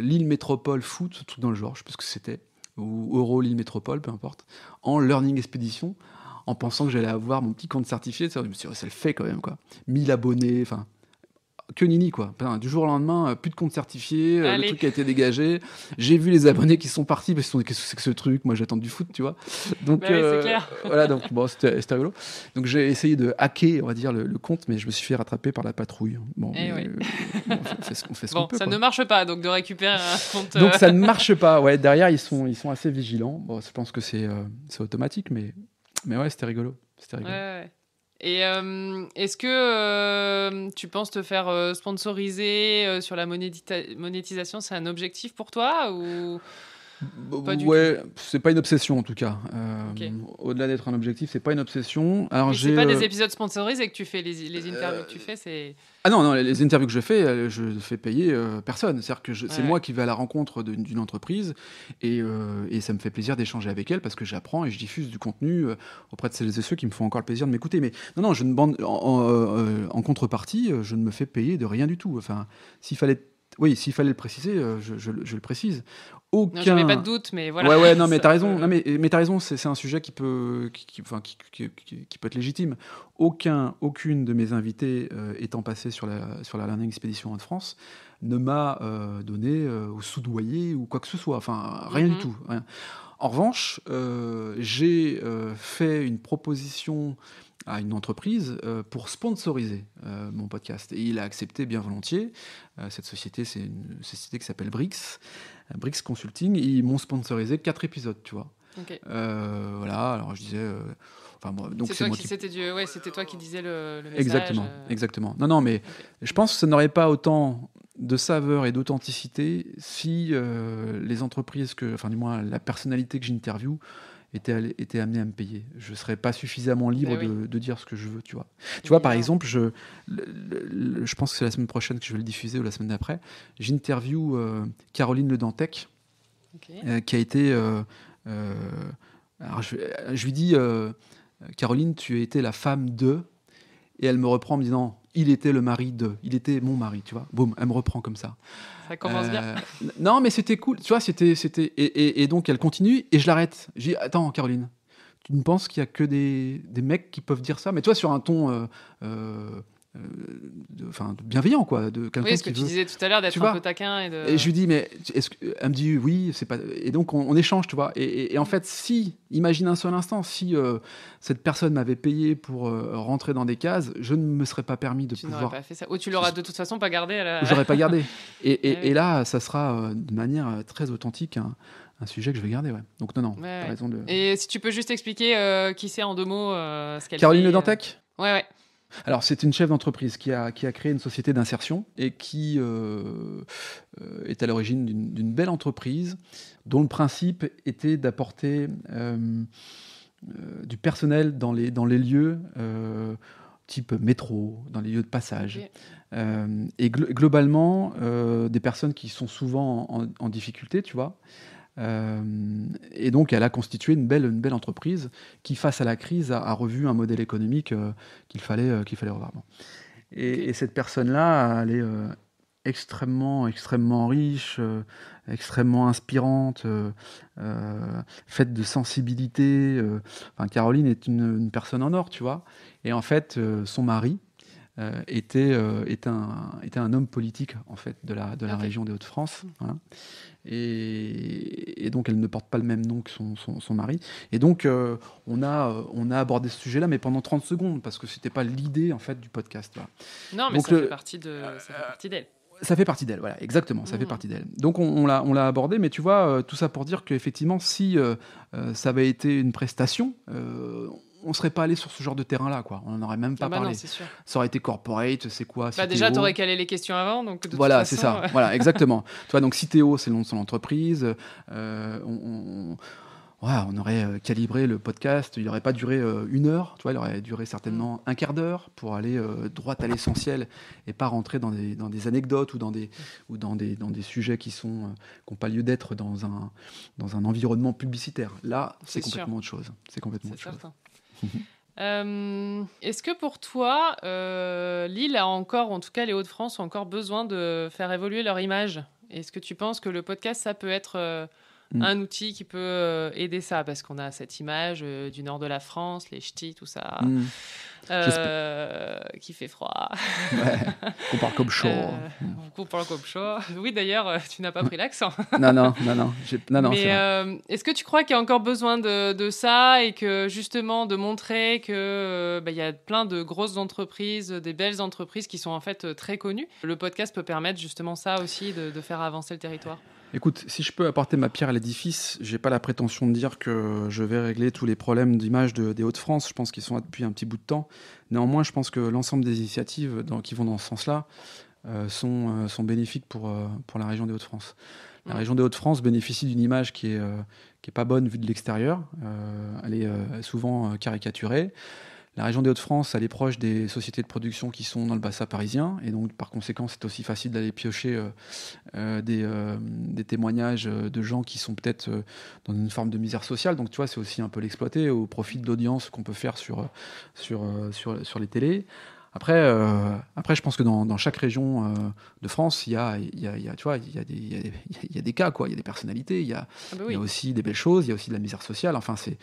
l'île métropole foot, tout dans le genre, je sais pas ce que c'était, ou Euro, l'île métropole, peu importe, en Learning Expedition en pensant que j'allais avoir mon petit compte certifié. Je ça le fait quand même, quoi. 1000 abonnés, enfin, que nini quoi. du jour au lendemain, euh, plus de compte certifié, euh, le truc a été dégagé. J'ai vu les abonnés qui sont partis parce qu'ils sont dit qu'est-ce que c'est que ce truc Moi j'attends du foot, tu vois. Donc bah euh, voilà, donc bon, c'était rigolo. Donc j'ai essayé de hacker, on va dire, le, compte, mais je me suis fait rattraper par la patrouille. Bon, eh fait, ce Ça ne marche pas, donc de récupérer un compte. Donc ça ne marche pas. Ouais, derrière ils sont ils sont assez vigilants. Bon, je pense que c'est automatique, mais mais ouais, c'était rigolo. C'était rigolo. Et euh, est-ce que euh, tu penses te faire euh, sponsoriser sur la monétisation C'est un objectif pour toi ou du ouais, c'est pas une obsession en tout cas. Euh, au-delà d'être un objectif, c'est pas une obsession. Alors j'ai. pas des euh, épisodes sponsorisés que tu fais, les, euh, interviews que tu fais, c'est. Ah non, non, les, interviews que je fais, je fais payer personne. C'est-à-dire que c'est moi qui vais à la rencontre d'une entreprise et, ça me fait plaisir d'échanger avec elle parce que j'apprends et je diffuse du contenu auprès de celles et ceux qui me font encore le plaisir de m'écouter. Mais non, non, je ne bande en, contrepartie, je ne me fais payer de rien du tout. Enfin, s'il fallait oui, s'il fallait le préciser, euh, je, le précise. Aucun... Non, pas de doute, mais voilà. Ouais, non, mais t'as raison. Euh, non, mais, mais as raison. C'est un sujet qui peut, enfin, qui, peut être légitime. Aucun, aucune de mes invités euh, étant passé sur la sur la Learning Expedition en France ne m'a donné euh, au soudoyer ou quoi que ce soit. Enfin, rien du mm-hmm. tout. En revanche, j'ai fait une proposition à une entreprise euh, pour sponsoriser euh, mon podcast. Et il a accepté bien volontiers. Euh, cette société, c'est une société qui s'appelle Brix, Brix Consulting. Ils m'ont sponsorisé quatre épisodes, tu vois. voilà, alors je disais. enfin, donc C'était toi qui disais le, message. Exactement, exactement. Non, non, mais je pense que ça n'aurait pas autant de saveur et d'authenticité si les entreprises, que, enfin, du moins la personnalité que j'interviewe, était, amené à me payer. Je ne serais pas suffisamment libre bah de, dire ce que je veux, tu vois. Tu vois, par exemple, je, je pense que c'est la semaine prochaine que je vais le diffuser ou la semaine d'après. J'interview euh, Caroline Le Dantec, euh, qui a été. Euh, alors je, je, lui dis Caroline, tu as été la femme de. Et elle me reprend en me disant il était le mari de, il était mon mari, tu vois. Boum, elle me reprend comme ça. Ça commence bien. Euh, non, mais c'était cool, tu vois, c'était, c'était, et, donc elle continue et je l'arrête. J'ai dis attends, Caroline, tu ne penses qu'il y a que des, mecs qui peuvent dire ça, mais toi sur un ton euh, euh, bienveillant quoi de ce que tu disais tout à l'heure d'être un peu taquin et, je lui dis mais est-ce que elle me dit oui c'est pas et donc on, échange tu vois et, en fait si imagine un seul instant si euh, cette personne m'avait payé pour euh, rentrer dans des cases je ne me serais pas permis de tu pouvoir pas fait ça ou tu l'auras de toute façon pas gardé la... j'aurais pas gardé ah et, là ça sera euh, de manière très authentique un sujet que je vais garder ouais. donc non non et si tu peux juste expliquer qui c'est en deux mots Caroline Le Dantec ouais ouais alors, c'est une chef d'entreprise qui a, créé une société d'insertion et qui euh, euh, est à l'origine d'une belle entreprise dont le principe était d'apporter euh, du personnel dans les, dans les lieux type métro, dans les lieux de passage. et globalement, des personnes qui sont souvent en, en difficulté, tu vois. Euh, et donc, elle a constitué une belle, une belle entreprise qui, face à la crise, a, revu un modèle économique euh, qu'il fallait, euh, qu'il fallait revoir. Et, cette personne-là, elle est extrêmement, extrêmement riche, extrêmement inspirante, faite de sensibilité. Enfin, Caroline est une, une, personne en or, tu vois. Et en fait, son mari, euh, était, euh, était, un, était, un, homme politique en fait de la, de la région des Hauts-de-France. Mmh. Et, donc elle ne porte pas le même nom que son, son, mari. Et donc euh, on, a, on a abordé ce sujet-là, mais pendant 30 secondes, parce que ce n'était pas l'idée en fait du podcast. Non, mais ça, fait partie de, ça fait partie d'elle. Ça fait partie d'elle, voilà, exactement, ça fait mmh. partie d'elle. Donc on, on l'a abordé, mais tu vois, tout ça pour dire qu'effectivement, si ça avait été une prestation, on serait pas allé sur ce genre de terrain-là, quoi. On n'en aurait même pas bah parlé. ça aurait été corporate, c'est quoi bah, Déjà, tu aurais calé les questions avant, donc. voilà, c'est ça. Euh. voilà, exactement. tu donc Citéo, c'est le nom de son entreprise. Euh, on, on... aurait euh, calibré le podcast, il n'aurait pas duré une heure, tu vois, il aurait duré certainement mm. un quart d'heure pour aller droit à l'essentiel et pas rentrer dans des, dans des, anecdotes ou dans des, ou dans des, dans des sujets qui n'ont pas lieu d'être dans un, dans un environnement publicitaire. Là, c'est complètement autre chose. C'est complètement certain. Euh, est-ce que pour toi, euh, Lille a encore, en tout cas les Hauts-de-France, ont encore besoin de faire évoluer leur image Est-ce que tu penses que le podcast, ça peut être euh, mm. un outil qui peut euh, aider ça Parce qu'on a cette image du nord de la France, les ch'tis, tout ça. Mm. Euh, qui fait froid. Ouais, qu'on parle comme chaud. Euh, hein. mm. on parle comme chaud. Oui, d'ailleurs, euh, tu n'as pas pris l'accent. non, non, non, non. Mais est-ce que tu crois qu'il y a encore besoin de, ça et que justement de montrer que bah, il y a plein de grosses entreprises, des belles entreprises qui sont en fait très connues. Le podcast peut permettre justement ça aussi de, faire avancer le territoire. Écoute, si je peux apporter ma pierre à l'édifice, j'ai pas la prétention de dire que je vais régler tous les problèmes d'image des Hauts-de-France. Je pense qu'ils sont là depuis un petit bout de temps. Néanmoins, je pense que l'ensemble des initiatives qui vont dans ce sens-là euh, euh, sont, bénéfiques euh, pour, la région des Hauts-de-France. La mm. région des Hauts-de-France bénéficie d'une image qui n'est pas bonne vue de l'extérieur. elle est souvent caricaturée. La région des Hauts-de-France, elle est proche des sociétés de production qui sont dans le bassin parisien, et donc par conséquent, c'est aussi facile d'aller piocher euh, euh, euh, des, témoignages de gens qui sont peut-être dans une forme de misère sociale. Donc tu vois, c'est aussi un peu l'exploiter au profit de qu'on peut faire sur, sur, sur, sur les télés. Après, après, je pense que dans, dans chaque région de France, il y a, tu vois, il des, il des cas, quoi. Il y a des personnalités, il y a, aussi des belles choses, il y a aussi de la misère sociale. Enfin, c'est,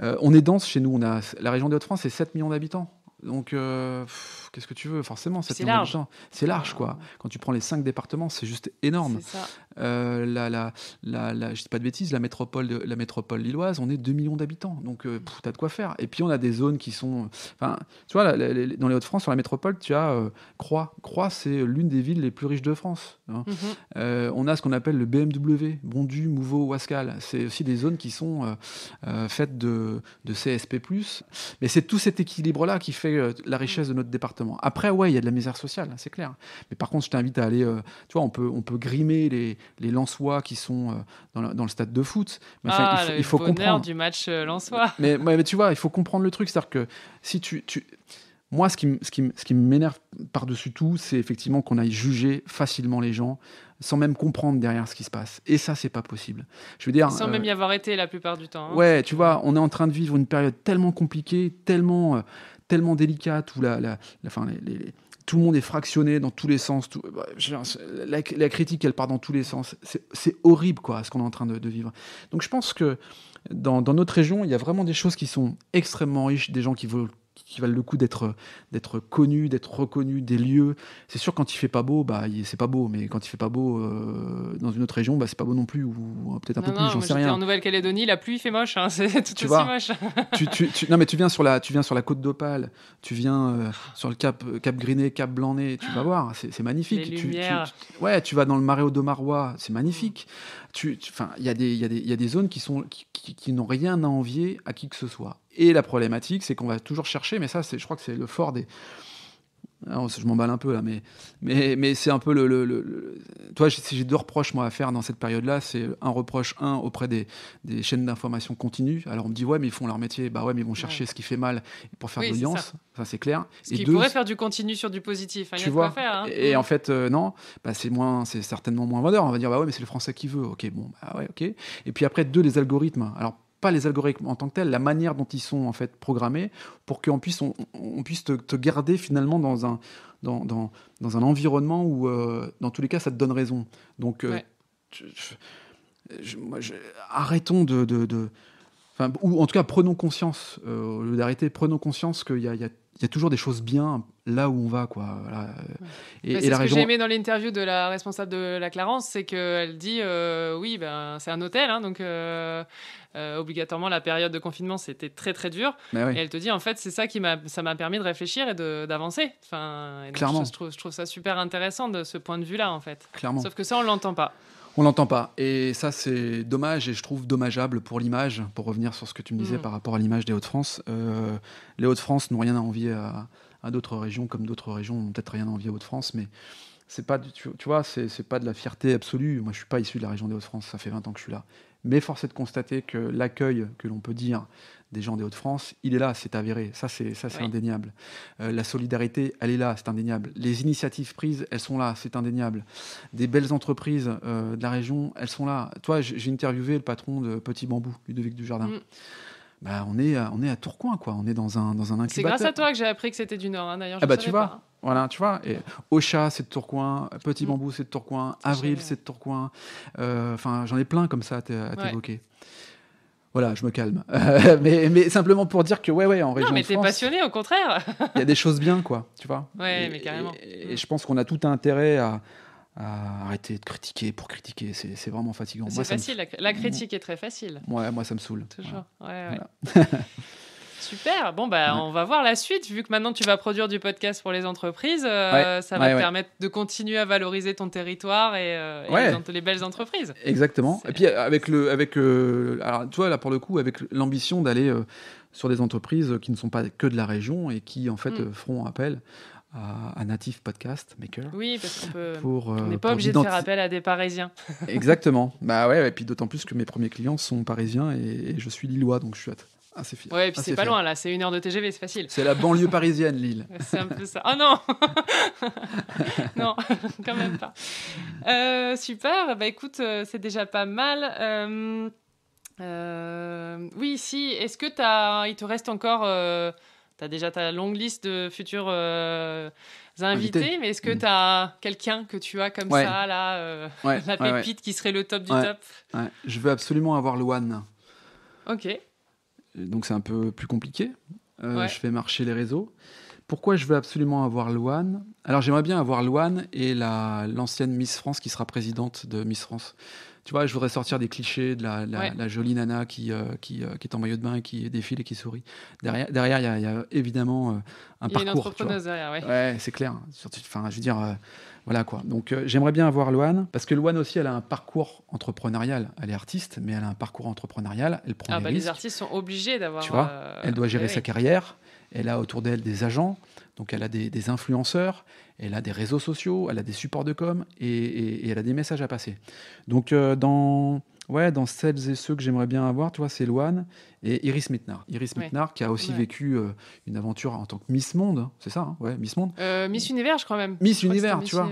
on est dense chez nous. On a la région de Haute-France, c'est 7 millions d'habitants. Donc, qu'est-ce que tu veux Forcément, c'est large. C'est large, quoi. Quand tu prends les cinq départements, c'est juste énorme. Ça. Euh, la, la, la, je dis pas de bêtises, la métropole, de, la métropole lilloise, on est 2 millions d'habitants. Donc, euh, tu as de quoi faire. Et puis, on a des zones qui sont. Enfin, tu vois, dans les Hauts-de-France, sur la métropole, tu as euh, Croix. Croix, c'est l'une des villes les plus riches de France. Hein. Mm-hmm. Euh, on a ce qu'on appelle le BMW, Bondu, Mouveau, Wascal. C'est aussi des zones qui sont faites de, de CSP. Mais c'est tout cet équilibre-là qui fait la richesse de notre département après, ouais, il y a de la misère sociale, c'est clair. Mais par contre, je t'invite à aller. Euh, tu vois, on peut, on peut grimer les, les Lensois qui sont euh, dans, le stade de foot. Mais ah, il, faut comprendre. du match euh, Lensois. Mais, tu vois, il faut comprendre le truc. C'est-à-dire que si tu. tu... Moi, ce qui, ce qui, ce qui m'énerve par-dessus tout, c'est effectivement qu'on aille juger facilement les gens sans même comprendre derrière ce qui se passe. Et ça, c'est pas possible. Je veux dire, sans même y avoir été la plupart du temps. Hein. Ouais, tu vois, on est en train de vivre une période tellement compliquée, tellement, tellement délicate où la, la, fin, tout le monde est fractionné dans tous les sens. Bah, la, critique, elle part dans tous les sens. C'est horrible, quoi, ce qu'on est en train de, vivre. Donc je pense que dans, notre région, il y a vraiment des choses qui sont extrêmement riches, des gens qui veulent qui valent le coup d'être d'être connus, d'être reconnus, des lieux. C'est sûr quand il fait pas beau, bah c'est pas beau, mais quand il fait pas beau euh, dans une autre région, bah c'est pas beau non plus ou, peut-être un peu plus, j'en sais rien. En Nouvelle-Calédonie, la pluie fait moche, hein, c'est tout tu aussi moche. tu, non mais tu viens sur la tu viens sur la côte d'Opale, tu viens euh, sur le cap euh, Cap Cap blanc tu vas voir, c'est magnifique. Les ouais, tu vas dans le marais de Marois, c'est magnifique. Tu enfin il y a des il y, y a des zones qui sont qui n'ont rien à envier à qui que ce soit. Et la problématique, c'est qu'on va toujours chercher, mais ça, je crois que c'est le fort des, ah, je m'emballe un peu là, mais, mais, mais c'est un peu le. Toi, si j'ai deux reproches moi à faire dans cette période-là, c'est un reproche, un, auprès des, des chaînes d'information continue. Alors on me dit, ouais, mais ils font leur métier, bah ouais, mais ils vont chercher ce qui fait mal pour faire de l'audience, ça, c'est clair. Ce qui pourrait faire du continu sur du positif, hein, tu vois. faire, hein. et, en fait, euh, non, bah, c'est moins, c'est certainement moins vendeur. On va dire, bah ouais, mais c'est le français qui veut, ok, bon, bah ouais, ok. Et puis après, deux, les algorithmes. Alors pas les algorithmes en tant que tels, la manière dont ils sont en fait programmés, pour qu'on puisse, on, puisse te, garder finalement dans un, dans, dans, dans un environnement où, euh, dans tous les cas, ça te donne raison. Donc, euh, arrêtons de, de, ou en tout cas, prenons conscience, euh, au lieu d'arrêter, prenons conscience qu'il y, y a, toujours des choses bien là où on va quoi. Et, et la ce que j'ai aimé dans l'interview de la responsable de la Clarence, c'est qu'elle dit euh, oui ben c'est un hôtel hein, donc euh, euh, obligatoirement la période de confinement c'était très très dur. Ben et elle te dit en fait c'est ça qui m'a ça m'a permis de réfléchir et d'avancer. Enfin clairement. Je, trouve, ça super intéressant de ce point de vue là en fait. Clairement. Sauf que ça on l'entend pas. On l'entend pas. Et ça, c'est dommage et je trouve dommageable pour l'image, pour revenir sur ce que tu me disais mm. par rapport à l'image des Hauts-de-France. les Hauts-de-France n'ont rien à envier à, à d'autres régions, comme d'autres régions n'ont peut-être rien à haute france mais c'est pas, tu, vois, c'est pas de la fierté absolue. Moi, je suis pas issu de la région des Hauts-de-France, ça fait 20 ans que je suis là. Mais force est de constater que l'accueil que l'on peut dire des gens des Hauts-de-France, il est là, c'est avéré. Ça, c'est ça, c'est indéniable. Euh, la solidarité, elle est là, c'est indéniable. Les initiatives prises, elles sont là, c'est indéniable. Des belles entreprises euh, de la région, elles sont là. Toi, j'ai interviewé le patron de Petit Bambou, Ludovic Dujardin. Mm. Bah, on, est à, on est à Tourcoing, quoi. On est dans un, dans un incubateur. C'est grâce à toi que j'ai appris que c'était du Nord, hein, d'ailleurs. Ah bah, tu vois. Voilà, tu vois. Et Ocha, c'est de Tourcoing. Petit mm. Bambou, c'est de Tourcoing. Avril, c'est de Tourcoing. Euh, enfin, j'en ai plein comme ça à t'évoquer. Voilà, je me calme. mais, simplement pour dire que, ouais, ouais, en région. Non, mais t'es passionné, au contraire. Il y a des choses bien, quoi, tu vois. Ouais, mais carrément. et, je pense qu'on a tout intérêt à, arrêter de critiquer pour critiquer. C'est vraiment fatigant. C'est facile, la, critique est très facile. moi ça me saoule. Toujours. Super. Bon, bah, on va voir la suite. Vu que maintenant tu vas produire du podcast pour les entreprises, euh, ça va te permettre de continuer à valoriser ton territoire et, euh, les, belles entreprises. Exactement. Et puis avec le, avec, euh, alors, là pour le coup, avec l'ambition d'aller sur des entreprises qui ne sont pas que de la région et qui en fait mm. feront appel à, Natif Podcast Maker. Oui, parce qu'on euh, n'est pas obligé de faire appel à des Parisiens. Exactement. Bah ouais, et puis d'autant plus que mes premiers clients sont parisiens et, je suis lillois, donc je suis assez fier. Ouais, et puis c'est pas loin là, c'est une heure de TGV, c'est facile. C'est la banlieue parisienne, Lille. c'est un peu ça. Oh non Non, quand même pas. Euh, super, bah écoute, euh, c'est déjà pas mal. oui, si, est-ce que tu as... il te reste encore tu as déjà ta longue liste de futurs euh, invités, mais est-ce que mm. tu as quelqu'un que tu as comme ça, là, euh, la pépite qui serait le top du top Je veux absolument avoir Luan. Ok. Donc c'est un peu plus compliqué. Euh, je fais marcher les réseaux. Pourquoi je veux absolument avoir Loane Alors j'aimerais bien avoir Loane et l'ancienne Miss France qui sera présidente de Miss France tu vois, je voudrais sortir des clichés de la, jolie nana qui, euh, euh, qui, est en maillot de bain qui défile et qui sourit. Derrière, il derrière, y, a, y a évidemment euh, un parcours. Il y a une entrepreneuse derrière, oui. Ouais, c'est clair. Enfin, je veux dire, voilà quoi. Donc, j'aimerais bien avoir Loane, parce que Loane aussi, elle a un parcours entrepreneurial. Elle est artiste, mais elle a un parcours entrepreneurial. Elle prend ah bah, Les artistes sont obligés d'avoir. Tu vois, elle doit gérer sa carrière. Elle a autour d'elle des agents. Donc elle a des, influenceurs, elle a des réseaux sociaux, elle a des supports de com et, elle a des messages à passer. Donc euh, dans, Ouais, dans celles et ceux que j'aimerais bien avoir, tu vois, c'est Loane et Iris Mitnard. Iris ouais. qui a aussi vécu euh, une aventure en tant que Miss Monde, hein, c'est ça, hein, ouais, Miss Monde. Euh, Miss Univers, je crois même. Miss Univers, tu vois.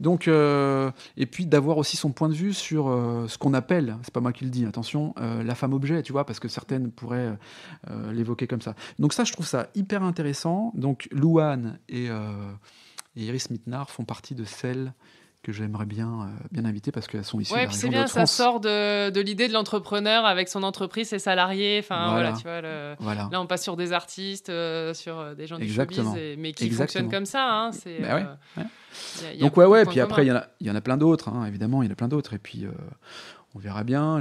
Donc, euh, et puis d'avoir aussi son point de vue sur ce qu'on appelle, c'est pas moi qui le dis, attention, la femme objet, tu vois, parce que certaines pourraient l'évoquer comme ça. Donc ça, je trouve ça hyper intéressant. Donc Louane et, Iris Mitnard font partie de celles que j'aimerais bien, euh, bien inviter parce qu'elles sont ici. Ouais, c'est bien, ça sort de, de l'idée de l'entrepreneur avec son entreprise, ses salariés. Enfin, voilà. tu vois, Là, on passe sur des artistes, euh, sur euh, des gens Exactement. du mais qui fonctionnent comme ça. Hein, bah Donc, ouais, ouais. Puis après, il y, y, en a plein d'autres, hein, évidemment, il y en a plein d'autres. Et puis, on verra bien.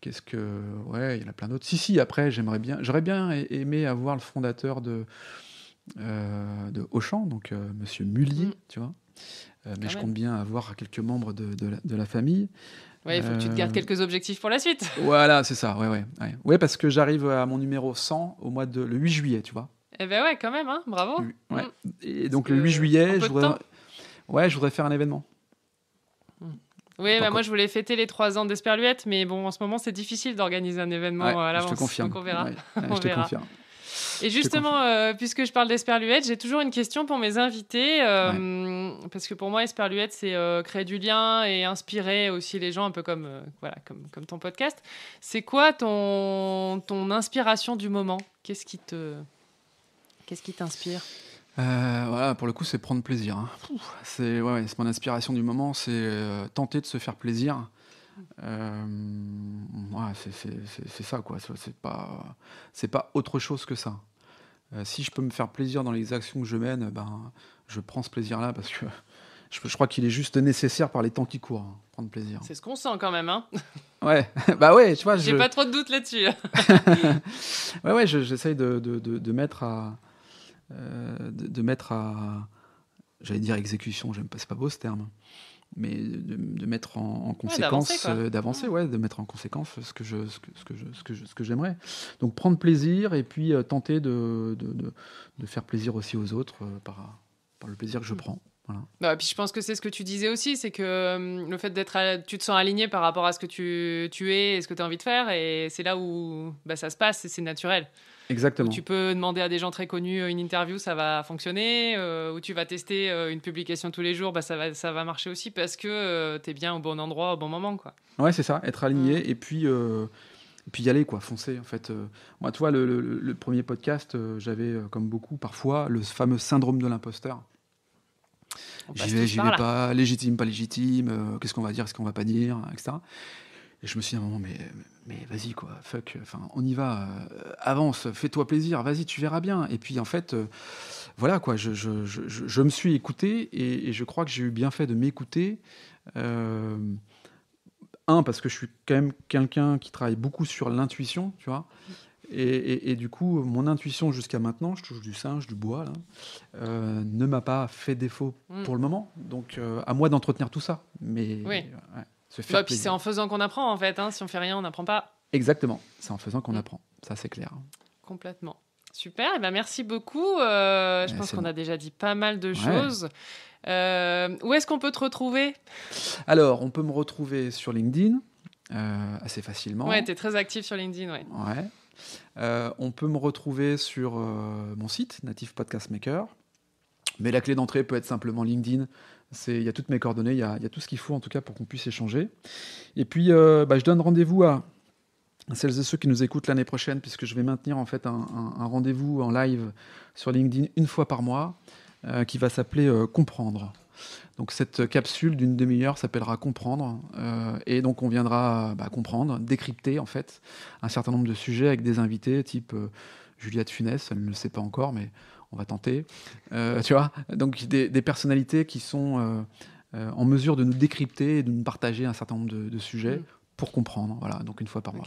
Qu'est-ce que. Ouais, il y en a plein d'autres. Si, si, après, j'aimerais bien. J'aurais bien aimé avoir le fondateur de, de Auchan, donc Monsieur Mullier, mm. tu vois. Euh, mais ah je compte bien avoir quelques membres de, de, la, famille. Oui, il faut que tu te gardes euh, quelques objectifs pour la suite. Voilà, c'est ça. Ouais, ouais, ouais. parce que j'arrive à mon numéro 100 au mois de le 8 juillet, tu vois. Eh bien, ouais, quand même, hein, bravo. Mm. Et donc le 8 juillet, je voudrais... Ouais, je voudrais faire un événement. Mm. Oui, bah moi je voulais fêter les 3 ans d'Esperluette, mais bon, en ce moment c'est difficile d'organiser un événement à l'avance. Je te confirme. Donc on verra. je te confirme. Et justement, euh, puisque je parle d'esperluette, j'ai toujours une question pour mes invités. Euh, parce que pour moi, esperluette, c'est euh, créer du lien et inspirer aussi les gens, un peu comme, voilà, comme, ton podcast. C'est quoi ton, ton inspiration du moment Qu'est-ce qui te. Qu'est-ce qui t'inspire voilà, pour le coup, c'est prendre plaisir. Hein. C'est ouais, mon inspiration du moment, c'est tenter de se faire plaisir. c'est ça, quoi. C'est pas, pas autre chose que ça. Euh, si je peux me faire plaisir dans les actions que je mène, ben, je prends ce plaisir-là parce que je, crois qu'il est juste nécessaire par les temps qui courent, hein, prendre plaisir. C'est ce qu'on sent quand même, hein Ouais, bah ouais, tu vois. J'ai pas trop de doutes là-dessus. ouais, ouais, j'essaye de, de, de, mettre à. Euh, de, mettre à. J'allais dire exécution, j'aime pas, c'est pas beau ce terme mais de, mettre en, conséquence, d'avancer, euh, ouais, de mettre en conséquence ce que je, ce que, ce que je, ce que j'aimerais. Donc prendre plaisir et puis euh, tenter de, de, de, faire plaisir aussi aux autres euh, par, par le plaisir que je mm. prends. Voilà. Bah, puis je pense que c'est ce que tu disais aussi, c'est que le fait d'être, tu te sens aligné par rapport à ce que tu, tu es et ce que tu as envie de faire, et c'est là où bah, ça se passe et c'est naturel. Exactement. tu peux demander à des gens très connus euh, une interview, ça va fonctionner. Euh, ou tu vas tester euh, une publication tous les jours, bah, ça, va, ça va marcher aussi parce que tu es bien au bon endroit au bon moment. Quoi. Ouais, c'est ça, être aligné mm. et puis. puis y aller, quoi, foncer, en fait. moi, toi, le, premier podcast, j'avais, comme beaucoup, parfois, le fameux syndrome de l'imposteur. J'y vais, j'y vais pas, légitime, pas légitime, qu'est-ce qu'on va dire, qu'est-ce qu'on va pas dire, etc. Et je me suis dit à un moment, mais, mais vas-y, quoi, fuck, enfin, on y va, euh, avance, fais-toi plaisir, vas-y, tu verras bien. Et puis, en fait, euh, voilà, quoi, je, me suis écouté et, je crois que j'ai eu bien fait de m'écouter. Euh, un, parce que je suis quand même quelqu'un qui travaille beaucoup sur l'intuition, tu vois. Et, du coup, mon intuition jusqu'à maintenant, je touche du singe, du bois, ne m'a pas fait défaut mm. pour le moment. Donc, à moi d'entretenir tout ça. Mais oui. Bah, c'est en faisant qu'on apprend en fait. Hein. Si on fait rien, on n'apprend pas. Exactement. C'est en faisant qu'on mm. apprend. Ça c'est clair. Complètement. Super. Eh ben merci beaucoup. Euh, je eh, pense qu'on a déjà dit pas mal de choses. Euh, où est-ce qu'on peut te retrouver Alors, on peut me retrouver sur LinkedIn euh, assez facilement. Ouais, tu es très actif sur LinkedIn, ouais. ouais. on peut me retrouver sur mon site, Native Podcast Maker. Mais la clé d'entrée peut être simplement LinkedIn. Il y a toutes mes coordonnées, il y a, tout ce qu'il faut en tout cas pour qu'on puisse échanger. Et puis, euh, bah, je donne rendez-vous à celles et ceux qui nous écoutent l'année prochaine, puisque je vais maintenir en fait un, rendez-vous en live sur LinkedIn une fois par mois, euh, qui va s'appeler euh, Comprendre. Donc cette capsule d'une demi-heure s'appellera Comprendre, et donc on viendra bah, comprendre, décrypter en fait un certain nombre de sujets avec des invités type Juliette Funès, elle ne le sait pas encore, mais on va tenter. Euh, tu vois Donc des, personnalités qui sont euh, euh, en mesure de nous décrypter et de nous partager un certain nombre de, sujets mm. pour comprendre. Voilà, donc une fois par mois.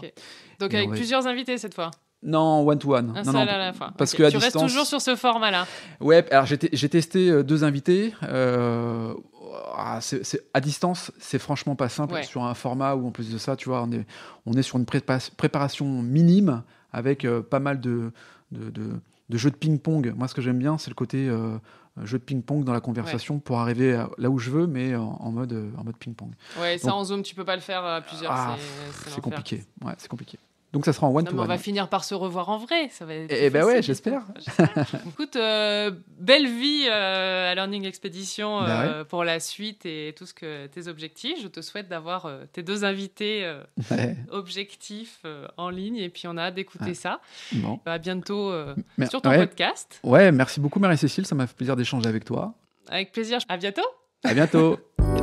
Donc avec plusieurs invités cette fois non, one to one. Parce que tu restes toujours sur ce format-là. Ouais, alors j'ai testé deux invités. Ah, à distance, c'est franchement pas simple sur un format où en plus de ça, tu vois, on est, on est sur une préparation minime avec pas mal de, de jeu de ping-pong. Moi, ce que j'aime bien, c'est le côté euh, jeu de ping-pong dans la conversation pour arriver là où je veux, mais en, mode, euh, en mode ping-pong. Ouais, ça en Zoom, tu peux pas le faire euh, plusieurs. Ah, c'est compliqué. Ouais, c'est compliqué. Donc ça sera en one to one. On va finir par se revoir en vrai. Ça va et eh, eh ben ouais, j'espère. Écoute, euh, belle vie euh, à Learning Expedition ben euh, pour la suite et tout ce que tes objectifs. Je te souhaite d'avoir tes deux invités objectifs en ligne et puis on a hâte d'écouter ah. ça. Bon. Bah, à bientôt sur ton podcast. Ouais, merci beaucoup Marie-Cécile, ça m'a fait plaisir d'échanger avec toi. Avec plaisir. À bientôt. À bientôt.